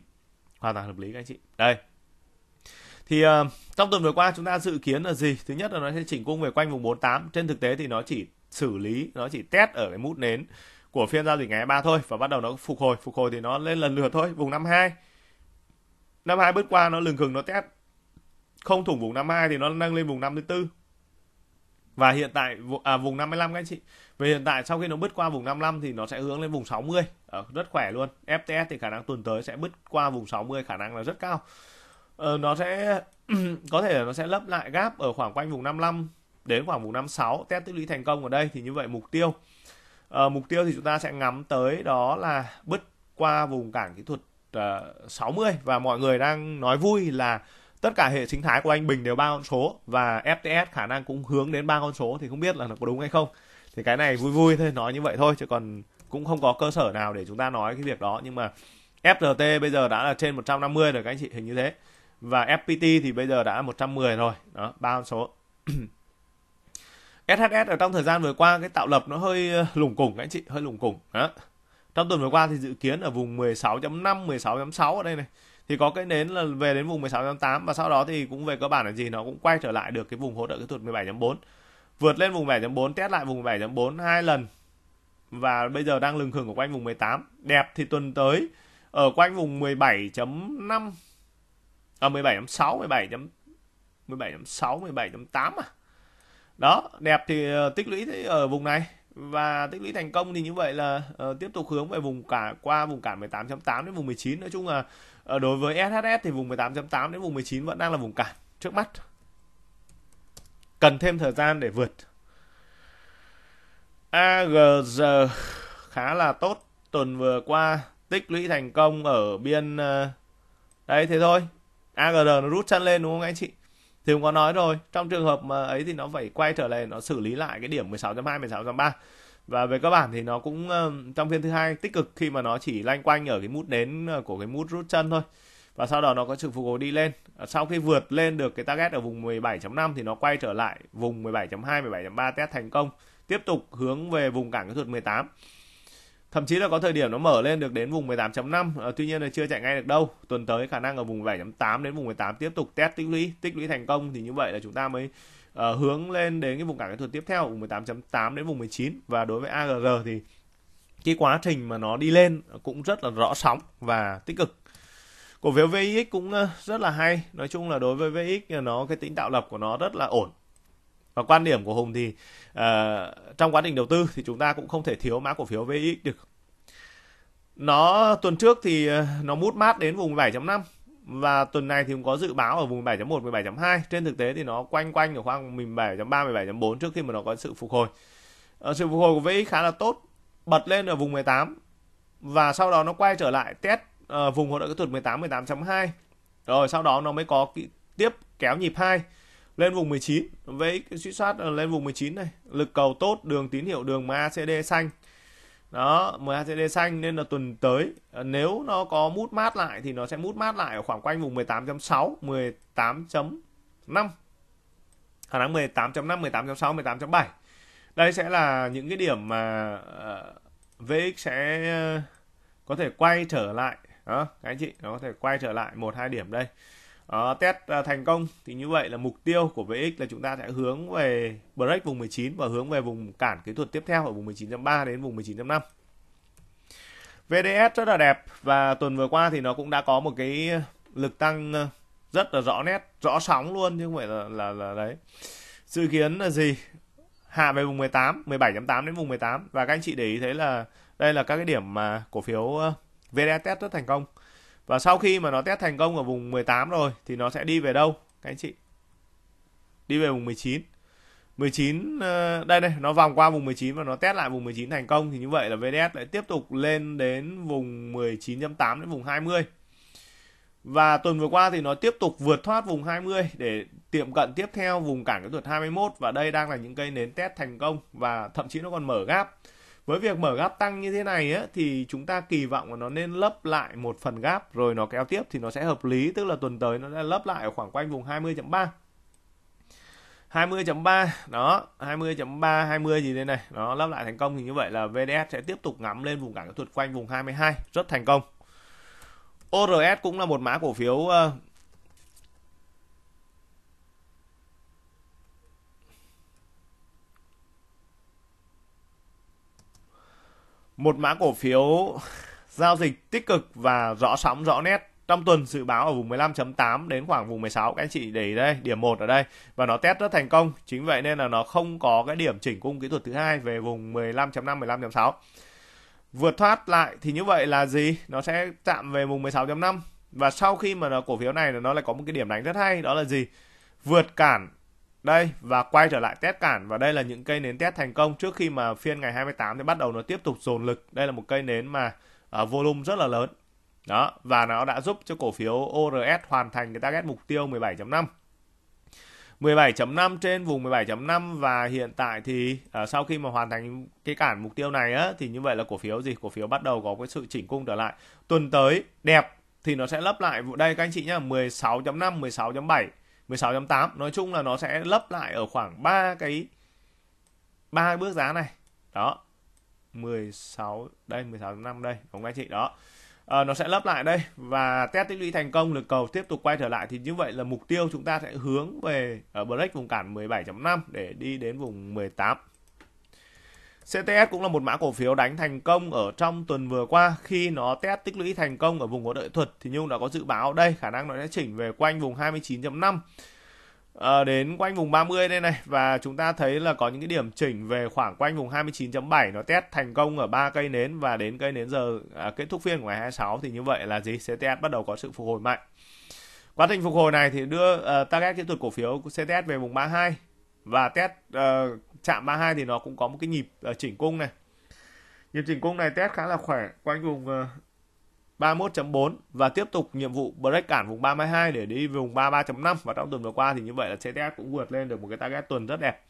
hoàn toàn hợp lý các anh chị đây thì uh, trong tuần vừa qua chúng ta dự kiến là gì thứ nhất là nó sẽ chỉnh cung về quanh vùng 48 trên thực tế thì nó chỉ xử lý nó chỉ test ở cái mút nến của phiên giao dịch ngày 23 thôi và bắt đầu nó phục hồi phục hồi thì nó lên lần lượt thôi vùng 52 52 bước qua nó lừng khừng nó test không thủng vùng 52 thì nó nâng lên vùng 54 và hiện tại à, vùng 55 các anh chị về hiện tại sau khi nó bứt qua vùng 55 thì nó sẽ hướng lên vùng 60 à, ờ, rất khỏe luôn FTS thì khả năng tuần tới sẽ bứt qua vùng 60 khả năng là rất cao ờ, nó sẽ có thể là nó sẽ lấp lại gáp ở khoảng quanh vùng 55 đến khoảng vùng 56 test tích lũy thành công ở đây thì như vậy mục tiêu à, mục tiêu thì chúng ta sẽ ngắm tới đó là bứt qua vùng cản kỹ thuật ờ, uh, 60 và mọi người đang nói vui là tất cả hệ sinh thái của anh bình đều ba con số và fts khả năng cũng hướng đến ba con số thì không biết là nó có đúng hay không thì cái này vui vui thôi nói như vậy thôi chứ còn cũng không có cơ sở nào để chúng ta nói cái việc đó nhưng mà FRT bây giờ đã là trên 150 rồi các anh chị hình như thế và FPT thì bây giờ đã 110 rồi đó ba con số SHS ở trong thời gian vừa qua cái tạo lập nó hơi ờ, lủng củng các anh chị hơi lủng củng đó. trong tuần vừa qua thì dự kiến ở vùng 16.5 16.6 ở đây này thì có cái nến là về đến vùng 16.8 và sau đó thì cũng về cơ bản là gì nó cũng quay trở lại được cái vùng hỗ trợ kỹ thuật 17.4 vượt lên vùng 7.4 test lại vùng 7.4 hai lần và bây giờ đang lừng khừng ở quanh vùng 18 đẹp thì tuần tới ở quanh vùng 17.5 à 17.6 17. 17.6 17.8 à đó đẹp thì ờ, tích lũy thì ở vùng này và tích lũy thành công thì như vậy là uh, tiếp tục hướng về vùng cả qua vùng cản 18.8 đến vùng 19 nói chung là uh, đối với SHS thì vùng 18.8 đến vùng 19 vẫn đang là vùng cản trước mắt cần thêm thời gian để vượt AGR khá là tốt tuần vừa qua tích lũy thành công ở biên uh, đấy thế thôi AGR nó rút chân lên đúng không anh chị thì cũng có nói rồi trong trường hợp mà ấy thì nó phải quay trở lại nó xử lý lại cái điểm 16.2 16.3 và về cơ bản thì nó cũng ờ, trong phiên thứ hai tích cực khi mà nó chỉ lanh quanh ở cái mút đến ờ, của cái mút rút chân thôi và sau đó nó có sự phục hồi đi lên ờ, sau khi vượt lên được cái target ở vùng 17.5 thì nó quay trở lại vùng 17.2 17.3 test thành công tiếp tục hướng về vùng cản kỹ thuật 18 Thậm chí là có thời điểm nó mở lên được đến vùng 18.5, à, ờ, tuy nhiên là chưa chạy ngay được đâu. Tuần tới khả năng ở vùng 7.8 đến vùng 18 tiếp tục test tích lũy, tích lũy thành công thì như vậy là chúng ta mới uh, hướng lên đến cái vùng cả cái thuật tiếp theo vùng 18.8 đến vùng 19 và đối với agg thì cái quá trình mà nó đi lên cũng rất là rõ sóng và tích cực cổ phiếu VIX cũng ờ, rất là hay nói chung là đối với VIX nó cái tính tạo lập của nó rất là ổn và quan điểm của hùng thì uh, trong quá trình đầu tư thì chúng ta cũng không thể thiếu mã cổ phiếu vx được nó tuần trước thì ờ, nó mút mát đến vùng 7.5 và tuần này thì cũng có dự báo ở vùng 7.1 7 2 trên thực tế thì nó quanh quanh ở khoảng 17.3 17.4 trước khi mà nó có sự phục hồi à, sự phục hồi của VX khá là tốt bật lên ở vùng 18 và sau đó nó quay trở lại test à, vùng hỗ trợ kỹ thuật 18 18.2 rồi sau đó nó mới có tiếp kéo nhịp hai lên vùng 19 với cái suy sát lên vùng 19 này lực cầu tốt đường tín hiệu đường MACD xanh đó MACD xanh nên là tuần tới à, nếu nó có mút mát lại thì nó sẽ mút mát lại ở khoảng quanh vùng 18.6 18.5 khả năng 18.5 18.6 18.7 đây sẽ là những cái điểm mà à, VX sẽ à, có thể quay trở lại đó các anh chị nó có thể quay trở lại một hai điểm đây test uh, thành công thì như vậy là mục tiêu của VX là chúng ta sẽ hướng về break vùng 19 và hướng về vùng cản kỹ thuật tiếp theo ở vùng 19.3 đến vùng 19.5 VDS rất là đẹp và tuần vừa qua thì nó cũng đã có một cái lực tăng rất là rõ nét, rõ sóng luôn chứ không phải là là, là đấy. Dự kiến là gì? Hạ về vùng 18, 17.8 đến vùng 18 và các anh chị để ý thấy là đây là các cái điểm mà cổ phiếu à, VDS test rất thành công. Và sau khi mà nó test thành công ở vùng 18 rồi thì nó sẽ đi về đâu các anh chị? Đi về vùng 19. 19 ờ, đây đây, nó vòng qua vùng 19 và nó test lại vùng 19 thành công thì như vậy là VDS lại tiếp tục lên đến vùng 19.8 đến vùng 20. Và tuần vừa qua thì nó tiếp tục vượt thoát vùng 20 để tiệm cận tiếp theo vùng cản kỹ thuật 21 và đây đang là những cây nến test thành công và thậm chí nó còn mở gap với việc mở gap tăng như thế này ấy, thì chúng ta kỳ vọng là nó nên lấp lại một phần gap rồi nó kéo tiếp thì nó sẽ hợp lý tức là tuần tới nó sẽ lấp lại ở khoảng quanh vùng 20.3 20.3 đó 20.3 20 gì đây này nó lấp lại thành công thì như vậy là VDS sẽ tiếp tục ngắm lên vùng cản kỹ thuật quanh vùng 22 rất thành công ORS cũng là một mã cổ phiếu ờ, một mã cổ phiếu giao dịch tích cực và rõ sóng rõ nét trong tuần dự báo ở vùng 15.8 đến khoảng vùng 16 các anh chị để ý đây điểm 1 ở đây và nó test rất thành công chính vậy nên là nó không có cái điểm chỉnh cung kỹ thuật thứ hai về vùng 15.5 15.6 vượt thoát lại thì như vậy là gì nó sẽ chạm về vùng 16.5 và sau khi mà nó, cổ phiếu này nó lại có một cái điểm đánh rất hay đó là gì vượt cản đây, và quay trở lại test cản và đây là những cây nến test thành công trước khi mà phiên ngày 28 thì bắt đầu nó tiếp tục dồn lực. Đây là một cây nến mà uh, volume rất là lớn. Đó, và nó đã giúp cho cổ phiếu ORS hoàn thành cái target mục tiêu 17.5. 17.5 trên vùng 17.5 và hiện tại thì uh, sau khi mà hoàn thành cái cản mục tiêu này á thì như vậy là cổ phiếu gì? Cổ phiếu bắt đầu có cái sự chỉnh cung trở lại. Tuần tới đẹp thì nó sẽ lấp lại đây các anh chị nhá 16.5 16.7 16.8 nói chung là nó sẽ lấp lại ở khoảng ba cái ba bước giá này đó 16 đây 16.5 đây đúng không anh chị đó à, nó sẽ lấp lại đây và test tích lũy thành công lực cầu tiếp tục quay trở lại thì như vậy là mục tiêu chúng ta sẽ hướng về ở ờ, break vùng cản 17.5 để đi đến vùng 18 CTS cũng là một mã cổ phiếu đánh thành công ở trong tuần vừa qua khi nó test tích lũy thành công ở vùng hỗ trợ thuật thì Nhung đã có dự báo đây khả năng nó sẽ chỉnh về quanh vùng 29.5 à, ờ, đến quanh vùng 30 đây này và chúng ta thấy là có những cái điểm chỉnh về khoảng quanh vùng 29.7 nó test thành công ở ba cây nến và đến cây nến giờ à, kết thúc phiên của ngày 26 thì như vậy là gì CTS bắt đầu có sự phục hồi mạnh quá trình phục hồi này thì đưa uh, target kỹ thuật cổ phiếu CTS về vùng 32 và test uh, chạm 32 thì nó cũng có một cái nhịp ở ờ, chỉnh cung này nhịp chỉnh cung này test khá là khỏe quanh vùng 31.4 ờ, và tiếp tục nhiệm vụ break cản vùng 32 để đi vùng 33.5 và trong tuần vừa qua thì như vậy là CTS cũng vượt lên được một cái target tuần rất đẹp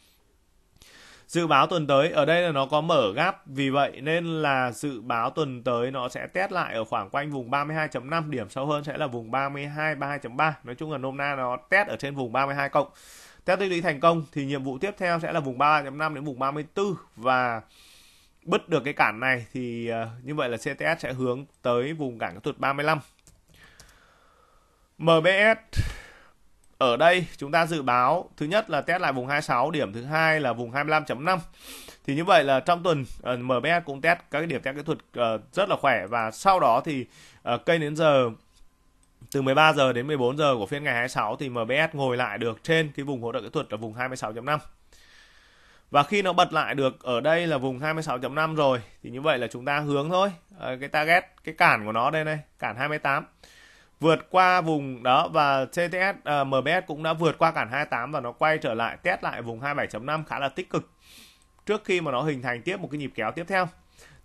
dự báo tuần tới ở đây là nó có mở gap vì vậy nên là dự báo tuần tới nó sẽ test lại ở khoảng quanh vùng 32.5 điểm sâu hơn sẽ là vùng 32 32.3 nói chung là nôm na nó test ở trên vùng 32 cộng Test tích lũy thành công thì nhiệm vụ tiếp theo sẽ là vùng 33.5 đến vùng 34 và bứt được cái cản này thì ờ, như vậy là CTS sẽ hướng tới vùng cản tuột 35. MBS ở đây chúng ta dự báo thứ nhất là test lại vùng 26 điểm thứ hai là vùng 25.5 thì như vậy là trong tuần ờ, MBS cũng test các cái điểm test kỹ thuật ờ, rất là khỏe và sau đó thì cây đến giờ từ 13 giờ đến 14 giờ của phiên ngày 26 thì MBS ngồi lại được trên cái vùng hỗ trợ kỹ thuật là vùng 26.5. Và khi nó bật lại được ở đây là vùng 26.5 rồi thì như vậy là chúng ta hướng thôi. Ờ, cái target, cái cản của nó đây này, cản 28. Vượt qua vùng đó và CTS à, ờ, MBS cũng đã vượt qua cản 28 và nó quay trở lại test lại vùng 27.5 khá là tích cực trước khi mà nó hình thành tiếp một cái nhịp kéo tiếp theo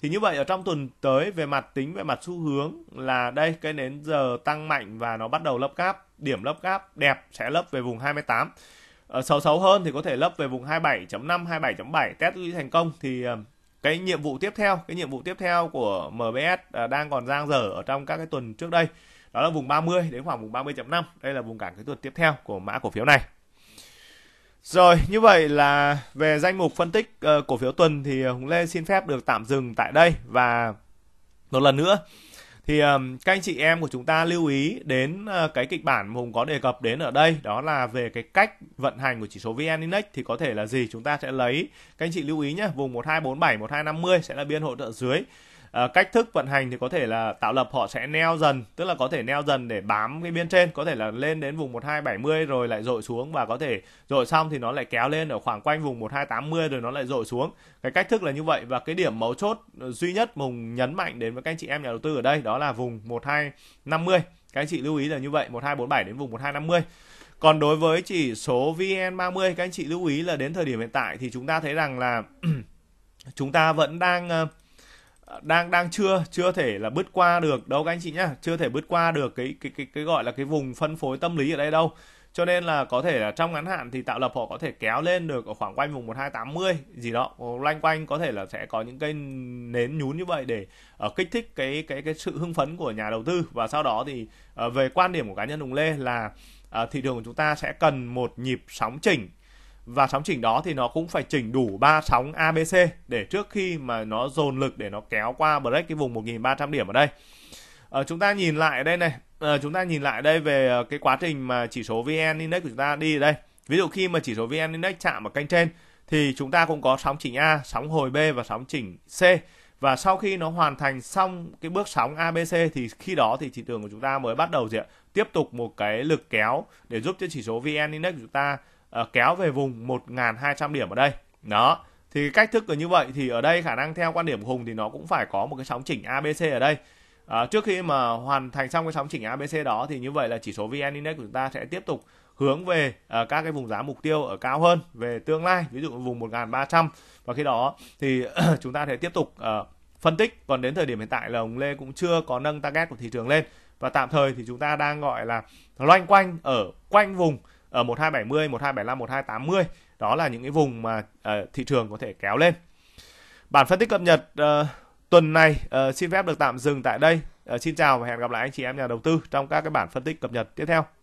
thì như vậy ở trong tuần tới về mặt tính về mặt xu hướng là đây cái nến giờ tăng mạnh và nó bắt đầu lấp gáp điểm lấp gáp đẹp sẽ lấp về vùng 28 ở ờ, xấu xấu hơn thì có thể lấp về vùng 27.5 27.7 test lưu thành công thì ờ, cái nhiệm vụ tiếp theo cái nhiệm vụ tiếp theo của MBS ờ, đang còn giang dở ở trong các cái tuần trước đây đó là vùng 30 đến khoảng vùng 30.5 đây là vùng cản cái tuần tiếp theo của mã cổ phiếu này rồi, như vậy là về danh mục phân tích uh, cổ phiếu tuần thì ờ, Hùng Lê xin phép được tạm dừng tại đây và một lần nữa thì um, các anh chị em của chúng ta lưu ý đến uh, cái kịch bản mà Hùng có đề cập đến ở đây đó là về cái cách vận hành của chỉ số VN Index thì có thể là gì chúng ta sẽ lấy các anh chị lưu ý nhé vùng 1247 1250 sẽ là biên hỗ trợ dưới Ờ, cách thức vận hành thì có thể là tạo lập họ sẽ neo dần tức là có thể neo dần để bám cái biên trên có thể là lên đến vùng 1270 rồi lại dội xuống và có thể dội xong thì nó lại kéo lên ở khoảng quanh vùng 1280 rồi nó lại dội xuống cái cách thức là như vậy và cái điểm mấu chốt ờ, duy nhất mùng nhấn mạnh đến với các anh chị em nhà đầu tư ở đây đó là vùng 1250 các anh chị lưu ý là như vậy 1247 đến vùng 1250 còn đối với chỉ số VN30 các anh chị lưu ý là đến thời điểm hiện tại thì chúng ta thấy rằng là chúng ta vẫn đang uh, đang đang chưa chưa thể là bứt qua được đâu các anh chị nhá chưa thể bứt qua được cái cái cái cái gọi là cái vùng phân phối tâm lý ở đây đâu cho nên là có thể là trong ngắn hạn thì tạo lập họ có thể kéo lên được ở khoảng quanh vùng 1280 gì đó loanh quanh có thể là sẽ có những cái nến nhún như vậy để uh, kích thích cái cái cái sự hưng phấn của nhà đầu tư và sau đó thì uh, về quan điểm của cá nhân Hùng Lê là uh, thị trường của chúng ta sẽ cần một nhịp sóng chỉnh và sóng chỉnh đó thì nó cũng phải chỉnh đủ ba sóng ABC để trước khi mà nó dồn lực để nó kéo qua break cái vùng 1.300 điểm ở đây à, chúng ta nhìn lại đây này à, chúng ta nhìn lại đây về ờ, cái quá trình mà chỉ số VN Index của chúng ta đi ở đây ví dụ khi mà chỉ số VN Index chạm ở kênh trên thì chúng ta cũng có sóng chỉnh A, sóng hồi B và sóng chỉnh C và sau khi nó hoàn thành xong cái bước sóng ABC thì khi đó thì thị trường của chúng ta mới bắt đầu gì ạ tiếp tục một cái lực kéo để giúp cho chỉ số VN Index của chúng ta Ờ, kéo về vùng 1.200 điểm ở đây đó thì cách thức là như vậy thì ở đây khả năng theo quan điểm của hùng thì nó cũng phải có một cái sóng chỉnh abc ở đây à, trước khi mà hoàn thành xong cái sóng chỉnh abc đó thì như vậy là chỉ số vn index của chúng ta sẽ tiếp tục hướng về uh, các cái vùng giá mục tiêu ở cao hơn về tương lai ví dụ vùng 1.300 và khi đó thì chúng ta sẽ tiếp tục uh, phân tích còn đến thời điểm hiện tại là ông lê cũng chưa có nâng target của thị trường lên và tạm thời thì chúng ta đang gọi là loanh quanh ở quanh vùng ở 1270, 1275, 1280 đó là những cái vùng mà uh, thị trường có thể kéo lên. Bản phân tích cập nhật uh, tuần này uh, xin phép được tạm dừng tại đây. Uh, xin chào và hẹn gặp lại anh chị em nhà đầu tư trong các cái bản phân tích cập nhật tiếp theo.